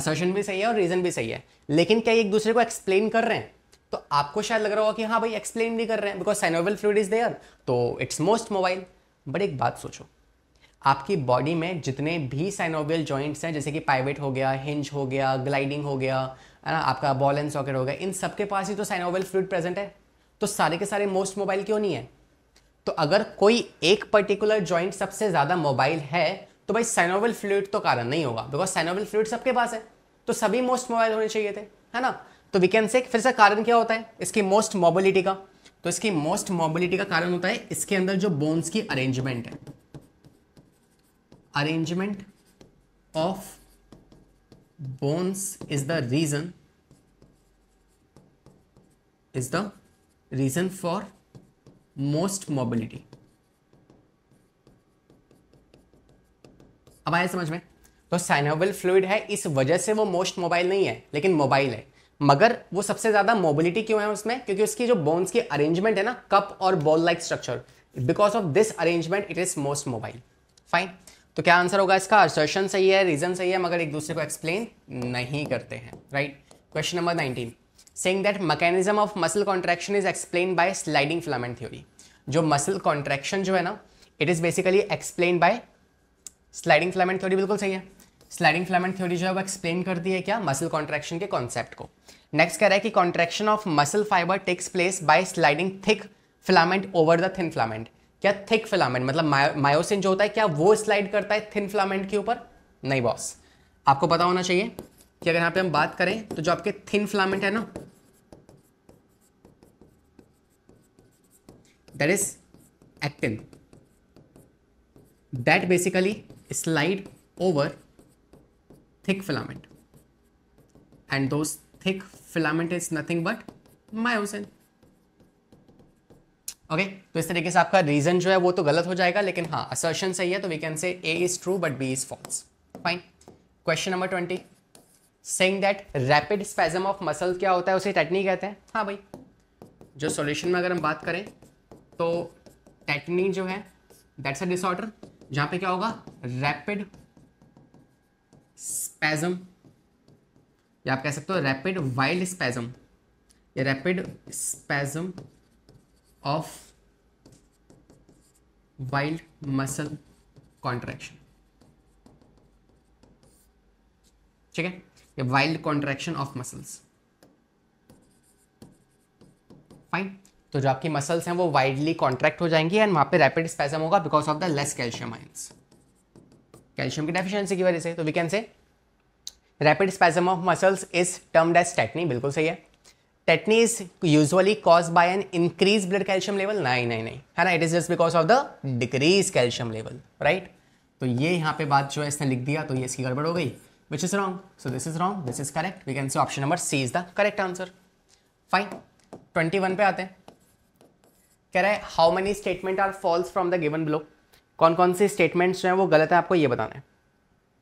assertion भी सही है और रीजन भी सही है लेकिन क्या एक दूसरे को एक्सप्लेन कर रहे हैं तो आपको शायद लग रहा होगा कि हाँ भाई एक्सप्लेन भी कर रहे हैं because synovial fluid is there तो इट्स मोस्ट मोबाइल बट एक बात सोचो आपकी बॉडी में जितने भी साइनोवियल जॉइंट्स हैं जैसे कि पाइवेट हो गया हिंज हो गया ग्लाइडिंग हो गया है ना आपका बॉल एंड सॉकेट हो गया इन सबके पास ही तो साइनोवियल फ्लूड प्रेजेंट है तो सारे के सारे मोस्ट मोबाइल क्यों नहीं है तो अगर कोई एक पर्टिकुलर जॉइंट सबसे ज़्यादा मोबाइल है तो भाई साइनोवल फ्लूड तो कारण नहीं होगा बिकॉज साइनोवल फ्लूड सबके पास है तो सभी मोस्ट मोबाइल होने चाहिए थे है ना तो वी कैन से फिर से कारण क्या होता है इसकी मोस्ट मोबिलिटी का तो इसकी मोस्ट मोबिलिटी का कारण होता है इसके अंदर जो बोन्स की अरेंजमेंट है arrangement of bones is the reason is the reason for most mobility अब आया समझ में तो साइनोबल फ्लूड है इस वजह से वो मोस्ट मोबाइल नहीं है लेकिन मोबाइल है मगर वो सबसे ज़्यादा मोबिलिटी क्यों है उसमें क्योंकि उसकी जो बोन्स की अरेंजमेंट है ना कप और ball like structure because of this arrangement it is most mobile fine तो क्या आंसर होगा इसका असर्शन सही है रीजन सही है मगर एक दूसरे को एक्सप्लेन नहीं करते हैं right question number nineteen saying that mechanism of muscle contraction is explain by sliding filament theory जो मसल कॉन्ट्रैक्शन जो है ना it is basically explain by sliding filament theory बिल्कुल सही है स्लाइडिंग फ्लामेंट थ्योरी जो है वो एक्सप्लेन करती है क्या मसल कॉन्ट्रैक्शन के कॉन्सेप्ट को नेक्स्ट कह रहा है कि contraction of muscle fiber takes place by sliding thick filament over the thin filament क्या थिक फिलामेंट मतलब मायोसिन जो होता है क्या वो स्लाइड करता है थिन फिलामेंट के ऊपर नहीं बॉस आपको पता होना चाहिए कि अगर यहां पे हम बात करें तो जो आपके थिन फिलामेंट है ना that is actin that basically slide over thick filament. And those thick filament is nothing but myosin okay okay, तो इस तरीके से आपका रीजन जो है वो तो गलत हो जाएगा लेकिन हाँ असर्शन सही है तो we can say A is true but B is false fine question number twenty saying that rapid spasm of muscle क्या होता है उसे टेटनी कहते हैं हाँ भाई जो सॉल्यूशन में अगर हम बात करें तो टेटनी जो है दैट्स अ डिसऑर्डर जहाँ पे क्या होगा रैपिड स्पैजम या आप कह सकते हो रैपिड वाइल्ड स्पैजम या rapid spasm of wild muscle contraction ठीक है या wild contraction of muscles fine तो जो आपकी मसल्स हैं वो वाइडली कॉन्ट्रैक्ट हो जाएंगी एंड वहां पे रैपिड स्पैजम होगा because of the less calcium ions calcium की डेफिशिएंसी की वजह से तो we can say rapid spasm of muscles is termed as tetany बिल्कुल सही है tetany is usually cause by an increase blood calcium level नहीं नहीं नहीं है ना it is just because of the decrease calcium level right तो ये यहाँ पे बात जो है इसने लिख दिया तो ये इसकी गड़बड़ हो गई which is wrong so this is wrong this is correct we can say option number C is the correct answer fine twenty one पे आते हैं कह रहे हैं how many statement are false from the given block कौन कौन से statements जो हैं वो गलत हैं आपको ये बताना है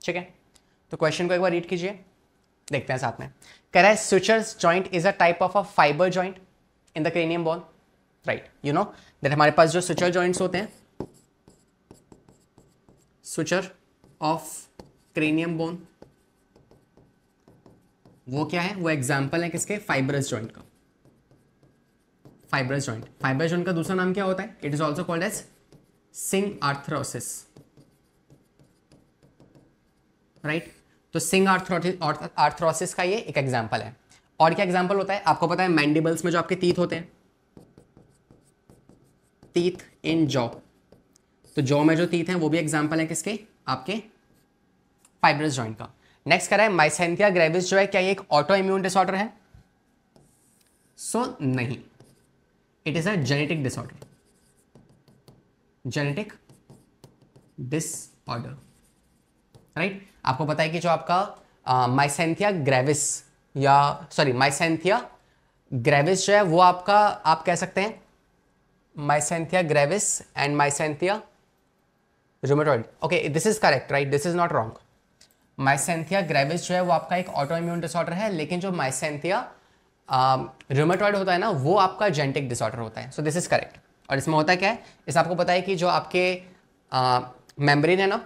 ठीक है तो क्वेश्चन को एक बार रीड कीजिए देखते हैं साथ में कह रहा है sutures joint is a type of a fibre joint in the cranium ball right you know that हमारे पास जो स्विचर जॉइंट्स होते हैं स्विचर ऑफ क्रेनियम बोन वो क्या है वो एग्जाम्पल है किसके फाइबरस जॉइंट का फाइबरस जॉइंट फाइबर जॉइंट का दूसरा नाम क्या होता है it is also called as synarthrosis right तो सिंग आर्थरोसिस का ये एक एग्जाम्पल है और क्या एग्जाम्पल होता है आपको पता है मैंडिबल्स में जो आपके तीत होते हैं तीत इन जॉ तो जॉ में जो तीत हैं वो भी एग्जाम्पल है किसके आपके फाइब्रस जॉइंट का नेक्स्ट करा है माइसेंथिया ग्रेविस जो है क्या ये एक ऑटो इम्यून डिसऑर्डर है सो so, नहीं it is a genetic disorder genetic disorder right आपको पता है कि जो आपका माइसेंथिया ग्रेविस या सॉरी माइसेंथिया ग्रेविस जो है वो आपका आप कह सकते हैं myasthenia gravis and myasthenia rheumatoid okay this is correct right this is not wrong myasthenia gravis जो है वो आपका एक ऑटो इम्यून डिसऑर्डर है लेकिन जो माइसेंथिया रूमेटॉइड होता है ना वो आपका जेनेटिक डिसऑर्डर होता है सो दिस इज करेक्ट और इसमें होता क्या है इस आपको पता है कि जो आपके मेम्ब्रेन है ना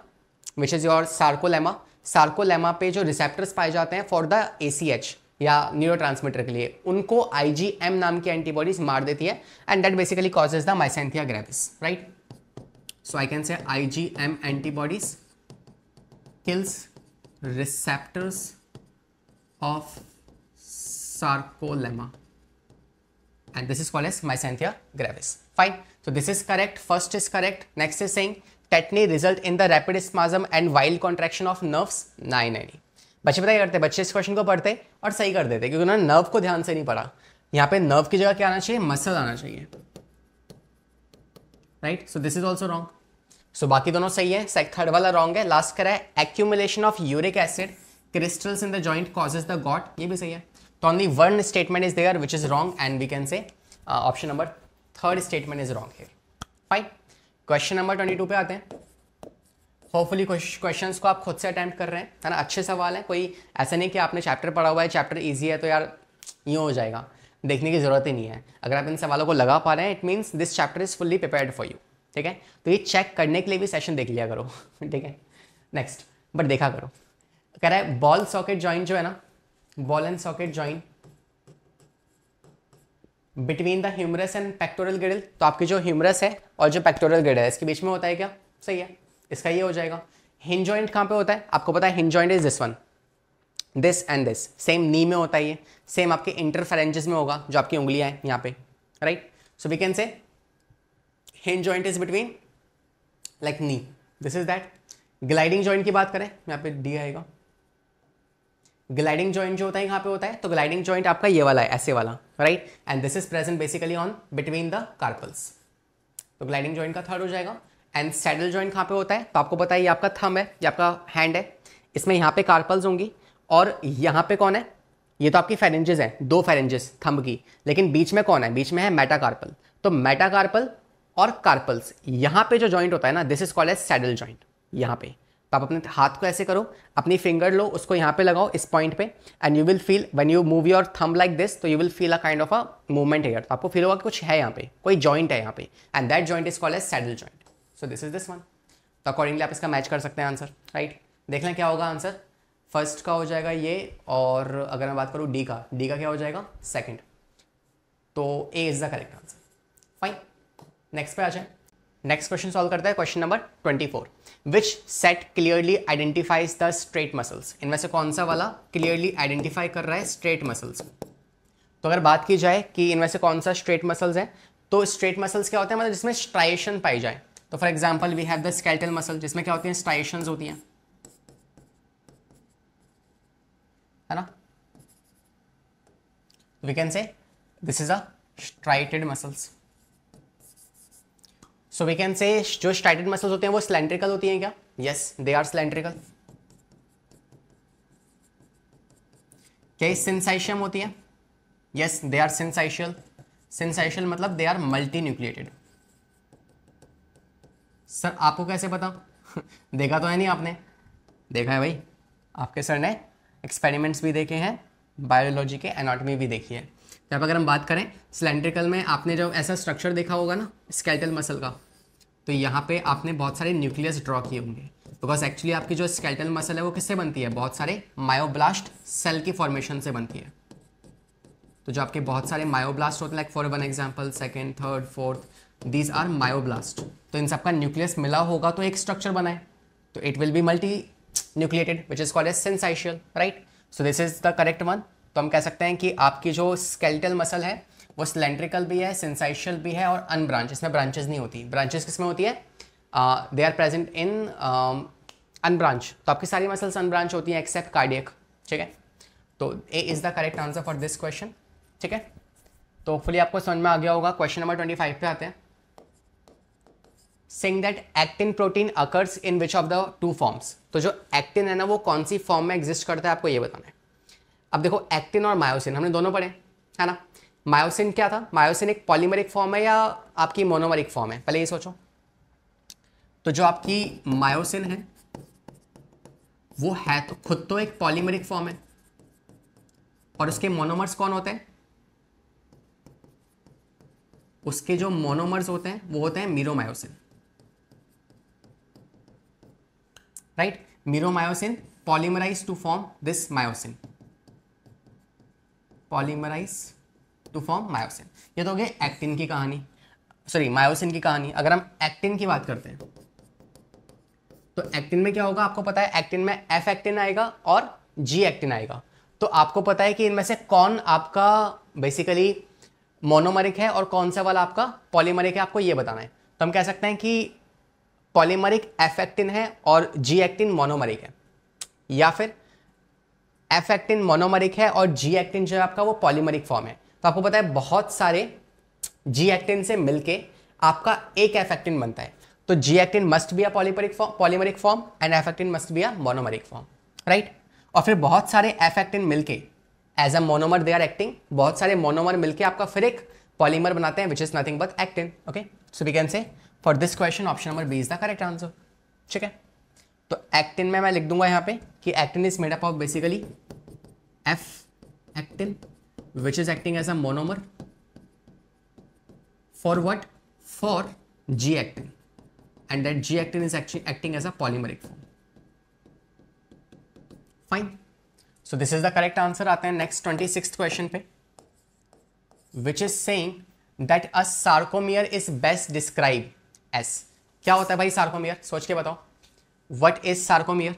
which is your sarcolemma sarcolemma पे जो रिसेप्टर्स पाए जाते हैं फॉर द ए या न्यूरो के लिए उनको आई नाम की एंटीबॉडीज मार देती है and that basically causes the myasthenia gravis right can say I G M antibodies kills receptors of sarcolemma and this is call as myasthenia gravis fine so this is correct first is correct next is saying tetany result in the rapid spasm and wild contraction of nerves. Nine नहीं e. बच्चे पता क्या करते बच्चे इस question को पढ़ते और सही कर देते क्योंकि उन्होंने नर्व को ध्यान से नहीं पढ़ा यहाँ पे नर्व की जगह क्या आना चाहिए मसल आना चाहिए right so this is also wrong so बाकी दोनों सही है सेक थर्ड वाला रॉन्ग है लास्ट करा है accumulation of uric acid crystals in the joint causes the gout ये भी सही है तो only one statement is there which is wrong and we can say option number third statement is wrong here fine question number twenty two पे आते हैं hopefully question को आप खुद से अटैम्प्ट कर रहे हैं है ना अच्छे सवाल हैं कोई ऐसा नहीं कि आपने चैप्टर पढ़ा हुआ है चैप्टर ईजी है तो यार यूँ हो जाएगा देखने की ज़रूरत ही नहीं है अगर आप इन सवालों को लगा पा रहे हैं it means this chapter is fully prepared for you ठीक है तो ये चेक करने के लिए भी सेशन देख लिया करो [LAUGHS] ठीक है नेक्स्ट बट देखा करो कह रहा है बॉल सॉकेट जॉइंट जो है ना ball and socket joint between the humerus and pectoral girdle तो आपकी जो ह्यूमरस है और जो पेक्टोरल गिडल है इसके बीच में होता है क्या सही है इसका ये हो जाएगा हिन जॉइंट कहाँ पे होता है आपको पता है hinge joint is this one this and this same knee में होता है ये सेम आपके इंटरफेरेंजेस में होगा जो आपकी उंगलियाँ हैं यहाँ पे right so we can say hinge joint is between like knee this is that gliding joint की बात करें यहाँ पे डी आएगा ग्लाइडिंग जॉइंट जो होता है यहाँ पे होता है तो ग्लाइडिंग जॉइंट आपका ये वाला है ऐसे वाला right and this is present basically on between the carpals तो ग्लाइडिंग जॉइंट का थर्ड हो जाएगा एंड सैडल जॉइंट कहाँ पे होता है तो आपको पता है ये आपका थम है ये आपका हैंड है इसमें यहाँ पे कार्पल्स होंगी और यहाँ पे कौन है ये तो आपकी फेरेंजेस हैं दो फेरेंजेस थम की लेकिन बीच में कौन है बीच में है मेटाकार्पल तो मेटाकार्पल और कार्पल्स यहाँ पे जो जॉइंट होता है ना this is called as saddle joint यहाँ पे तो आप अपने हाथ को ऐसे करो अपनी फिंगर लो उसको यहाँ पे लगाओ इस पॉइंट पे and you will feel when you move your thumb like this तो you will feel a kind of a movement here तो आपको फील होगा कुछ है यहाँ पे कोई जॉइंट है यहाँ पे and that joint is called as saddle joint so this is this one तो अकॉर्डिंगली आप इसका मैच कर सकते हैं आंसर राइट देख लें क्या होगा आंसर फर्स्ट का हो जाएगा ये और अगर मैं बात करूँ डी का डी का क्या हो जाएगा सेकेंड तो A is the correct answer fine next पे आ जाए नेक्स्ट क्वेश्चन सॉल्व करता है question number 24 which set clearly identifies the striated muscles इनमें से कौन सा वाला क्लियरली आइडेंटिफाई कर रहा है स्ट्रेट मसल्स तो अगर बात की जाए कि इनमें से कौन सा स्ट्रेट मसल्स है तो स्ट्रेट मसल्स क्या होते हैं मतलब जिसमें स्ट्राइशन पाई जाए तो for example we have the skeletal muscle जिसमें क्या होती हैं स्ट्राइशन होती हैं है ना we can say this is a striated muscles so we can say जो स्ट्राइटेड मसल्स होते हैं वो सिलेंड्रिकल होती हैं क्या यस दे आर सिलेंड्रिकल क्या सिंसाइशियम होती है yes they are syncytial syncytial मतलब they are multinucleated sir आपको कैसे पता [LAUGHS] देखा तो है नहीं आपने देखा है भाई आपके सर ने एक्सपेरिमेंट्स भी देखे हैं बायोलॉजी के एनाटॉमी भी देखी है जब तो अगर हम बात करें सिलेंड्रिकल में आपने जब ऐसा स्ट्रक्चर देखा होगा ना स्केल्टल मसल का तो यहाँ पे आपने बहुत सारे न्यूक्लियस ड्रॉ किए होंगे बिकॉज एक्चुअली आपकी जो स्केल्टल मसल है वो किससे बनती है बहुत सारे मायोब्लास्ट सेल की फॉर्मेशन से बनती है तो जो आपके बहुत सारे मायोब्लास्ट होते हैं like for one example second third fourth these are myoblast तो इन सबका न्यूक्लियस मिला होगा तो एक स्ट्रक्चर बनाए तो it will be multinucleated which is called as syncytial right so this is the correct one तो हम कह सकते हैं कि आपकी जो स्केल्टल मसल है वो सिलेंड्रिकल भी है सेंसाइशल भी है और अनब्रांच इसमें ब्रांचेस नहीं होती ब्रांचेस किस में होती है they are present in unbranched तो आपकी सारी मसल्स अनब्रांच होती हैं एक्सेप्ट कार्डियक ठीक है तो A is the correct answer for this question ठीक है तो होपफुली आपको समझ में आ गया होगा क्वेश्चन नंबर ट्वेंटी फाइव पे आते हैं saying that actin protein occurs in which of the two forms तो जो एक्टिन है ना वो कौन सी फॉर्म में एग्जिस्ट करता है आपको ये बताना है अब देखो एक्टिन और मायोसिन हमने दोनों पढ़े है ना मायोसिन क्या था मायोसिन एक पॉलीमरिक फॉर्म है या आपकी मोनोमरिक फॉर्म है पहले ये सोचो तो जो आपकी मायोसिन है वो है तो खुद तो एक पॉलीमरिक फॉर्म है और उसके मोनोमर्स कौन होते हैं उसके जो मोनोमर्स होते हैं वो होते हैं meromyosin right meromyosin polymerize to form this myosin polymerize to form myosin ये तो हो गया एक्टिन की कहानी सॉरी मायोसिन की कहानी अगर हम एक्टिन की बात करते हैं तो एक्टिन में क्या होगा आपको पता है एक्टिन में एफ एक्टिन आएगा और जी एक्टिन आएगा तो आपको पता है कि इनमें से कौन आपका बेसिकली मोनोमरिक है और कौन सा वाला आपका पॉलीमरिक है आपको ये बताना है तो हम कह सकते हैं कि पॉलीमरिक एफ एक्टिन है और जी एक्टिन मोनोमरिक है या फिर एफ एक्टिन मोनोमरिक है और जी एक्टिन जो है आपका वो पॉलीमरिक फॉर्म है तो आपको पता है बहुत सारे जी एक्टिन से मिलके आपका एक एफ एक्टिन बनता है तो G actin must be a polymeric form polymeric form and F actin must be a monomeric form right और फिर बहुत सारे एफ एक्टिन मिलके as a monomer they are acting बहुत सारे मोनोमर मिलके आपका फिर एक पॉलीमर बनाते हैं which is nothing but actin okay so we can say for this question option number B is the correct answer ठीक है तो एक्टिन में मैं लिख दूंगा यहाँ पे कि actin is made up of basically F actin which is acting as a monomer for what for g actin and that g actin is actually acting as a polymeric form fine so this is the correct answer aate hain next 26th question pe which is saying that a sarcomere is best described as क्या होता है भाई sarcomere सोच के बताओ what is sarcomere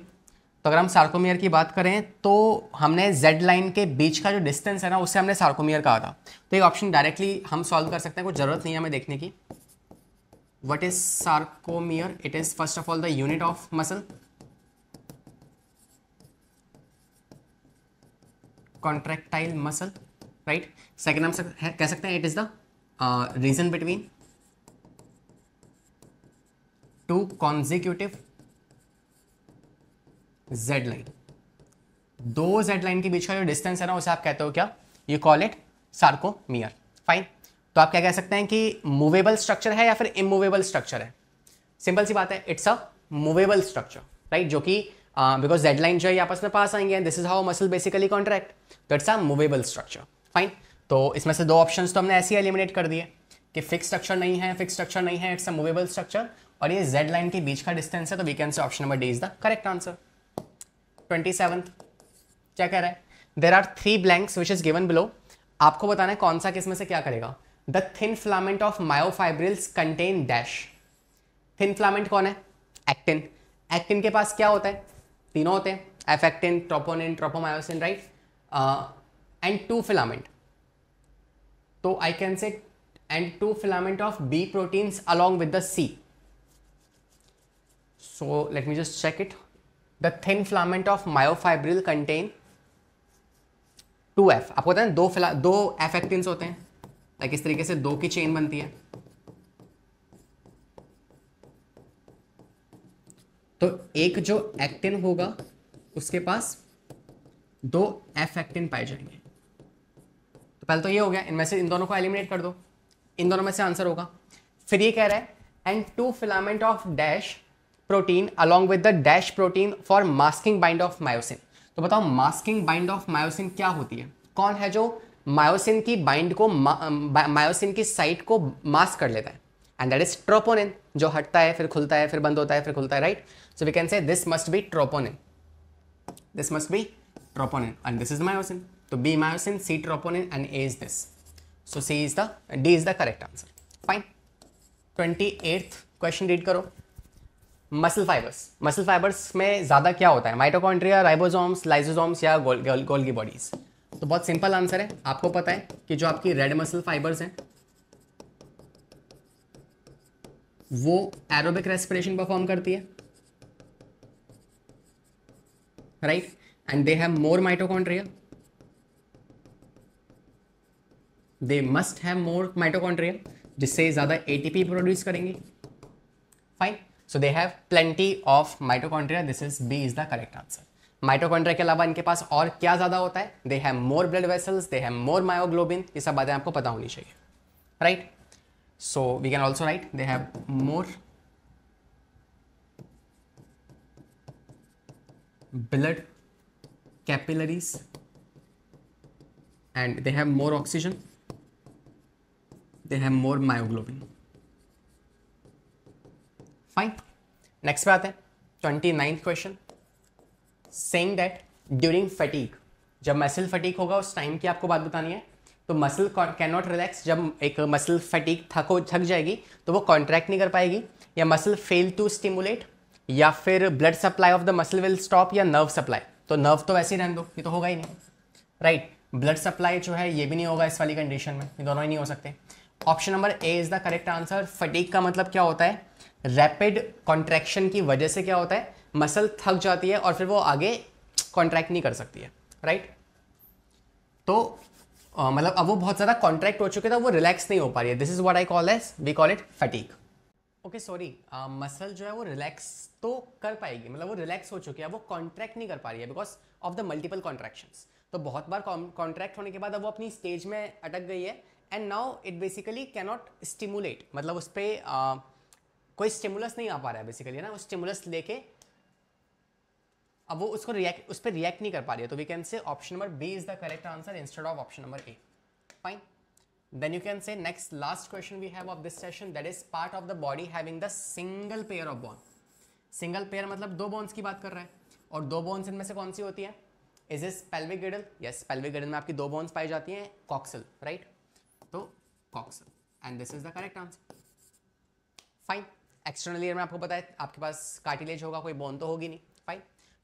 तो अगर हम सार्कोमियर की बात करें तो हमने जेड लाइन के बीच का जो डिस्टेंस है ना उससे हमने सार्कोमियर कहा था तो एक ऑप्शन डायरेक्टली हम सॉल्व कर सकते हैं कोई जरूरत नहीं है हमें देखने की what is sarcomere it is first of all the unit of muscle contractile muscle right second हम कह सकते हैं it is the region between two consecutive Z line दो जेड लाइन के बीच का जो डिस्टेंस है ना उसे आप कहते हो क्या you call it sarcomere fine तो आप क्या कह सकते हैं कि मूवेबल स्ट्रक्चर है या फिर इमूवेबल स्ट्रक्चर है सिंपल सी बात है it's a movable structure right जो कि बिकॉज जेड लाइन जो है आपस में पास आएंगे this is how muscle basically contract तो it's a movable structure fine तो इसमें से दो ऑप्शन तो हमने ऐसे ही एलिमिनेट कर दिए कि फिक्स स्ट्रक्चर नहीं है फिक्स स्ट्रक्चर नहीं है इट्स अ मूवेबल स्ट्रक्चर और ये जेड लाइन के बीच का डिस्टेंस है तो we can say option number D is the correct answer twenty seven क्या कह रहा है there are three blanks which is given below आपको बताना है कौन सा किसमें से क्या करेगा the thin filament of myofibrils contain dash thin filament कौन है एक्टिन एक्टिन के पास क्या होता है तीनों होते हैं F actin troponin tropomyosin right and two filament तो I can say and two filament of B proteins along with the C so let me just check it the thin filament of myofibril contain two F आपको पता है दो फिला दो F actin होते हैं like इस तरीके से दो की चेन बनती है तो एक जो एक्टिन होगा उसके पास दो एफ एक्टिन पाए जाएंगे तो पहले तो ये हो गया इनमें से इन दोनों को एलिमिनेट कर दो इन दोनों में से आंसर होगा फिर ये कह रहा है and two filament of dash protein along with the dash protein for masking bind of myosin तो बताओ मास्किंग बाइंड ऑफ मायोसिन क्या होती है कौन है जो मायोसिन की बाइंड को मायोसिन की साइट को मास्क कर लेता है एंड दैट इज ट्रोपोनिन जो हटता है फिर खुलता है फिर बंद होता है फिर खुलता है right so we can say this must be troponin this must be troponin and this is myosin तो B myosin C troponin and A is this so C is the D is the correct answer fine twenty eighth question read करो muscle fibres muscle fibres में ज़्यादा क्या होता है mitochondria ribosomes lysosomes या गोल गोल, की bodies तो बहुत सिंपल आंसर है आपको पता है कि जो आपकी रेड मसल फाइबर्स हैं वो एरोबिक रेस्पिरेशन परफॉर्म करती है right and they have more mitochondria they must have more mitochondria जिससे ज़्यादा एटीपी प्रोड्यूस करेंगे fine so they have plenty of mitochondria this is B is the correct answer mitochondria के अलावा इनके पास और क्या ज़्यादा होता है they have more blood vessels they have more myoglobin ये सब बातें आपको पता होनी चाहिए right so we can also write they have more blood capillaries and they have more oxygen they have more myoglobin fine next पे आते हैं twenty ninth question saying that during fatigue जब मसल फटीक होगा उस time की आपको बात बतानी है तो मसल कैन नॉट रिलैक्स जब एक मसल फटीक थको थक जाएगी तो वो कॉन्ट्रैक्ट नहीं कर पाएगी या मसल फेल टू स्टिमुलेट या फिर blood supply of the muscle will stop या नर्व सप्लाई तो नर्व तो वैसे ही रहने दो ये तो होगा ही नहीं राइट ब्लड सप्लाई जो है ये भी नहीं होगा इस वाली कंडीशन में ये दोनों ही नहीं हो सकते option number A is the correct answer fatigue का मतलब क्या होता है रैपिड कॉन्ट्रैक्शन की वजह से क्या होता है मसल थक जाती है और फिर वो आगे कॉन्ट्रैक्ट नहीं कर सकती है राइट तो मतलब अब वो बहुत ज़्यादा कॉन्ट्रैक्ट हो चुके थे तो वो रिलैक्स नहीं हो पा रही है this is what I call as we call it fatigue okay sorry muscle जो है वो रिलैक्स तो कर पाएगी मतलब वो रिलैक्स हो चुकी है वो कॉन्ट्रैक्ट नहीं कर पा रही है because of the multiple contractions तो बहुत बार कॉन्ट्रैक्ट होने के बाद अब वो अपनी स्टेज में अटक गई है and now it basically cannot stimulate मतलब उस पर कोई स्टिमुलस नहीं आ पा रहा है बेसिकली ना वो स्टिमुलस लेके अब वो उसको रिएक्ट उस पर रिएक्ट नहीं कर पा रही है तो we can say option number B is the correct answer instead of option number A fine then you can say next last question we have of this session that is part of the body having the single pair of bone single pair मतलब दो bones की बात कर रहा है और दो bones इनमें से कौन सी होती है is is pelvic girdle yes pelvic girdle में आपकी दो बोन्स पाई जाती हैं कॉक्सल राइट तो coxal and this is the correct answer fine external ear में आपको पता है आपके पास कार्टिलेज होगा कोई बोन तो होगी नहीं fine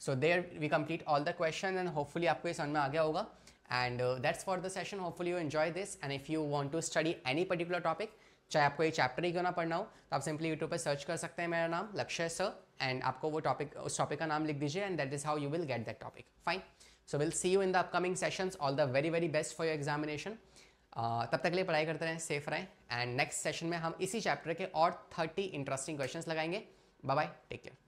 so there we complete all the question and hopefully आपको ये समझ में आ गया होगा and that's for the session hopefully you enjoy this and if you want to study any particular topic चाहे आपको ये चैप्टर ही क्यों ना पढ़ना हो तो आप सिंपली यूट्यूब पर सर्च कर सकते हैं मेरा नाम लक्ष्य सर एंड आपको वो टॉपिक उस टॉपिक का नाम लिख दीजिए and that is how you will get that topic fine so will see you in the upcoming sessions all the very very best for your examination तब तक के लिए पढ़ाई करते रहें सेफ रहें एंड नेक्स्ट सेशन में हम इसी चैप्टर के और थर्टी इंटरेस्टिंग क्वेश्चन लगाएंगे बाय बाय टेक केयर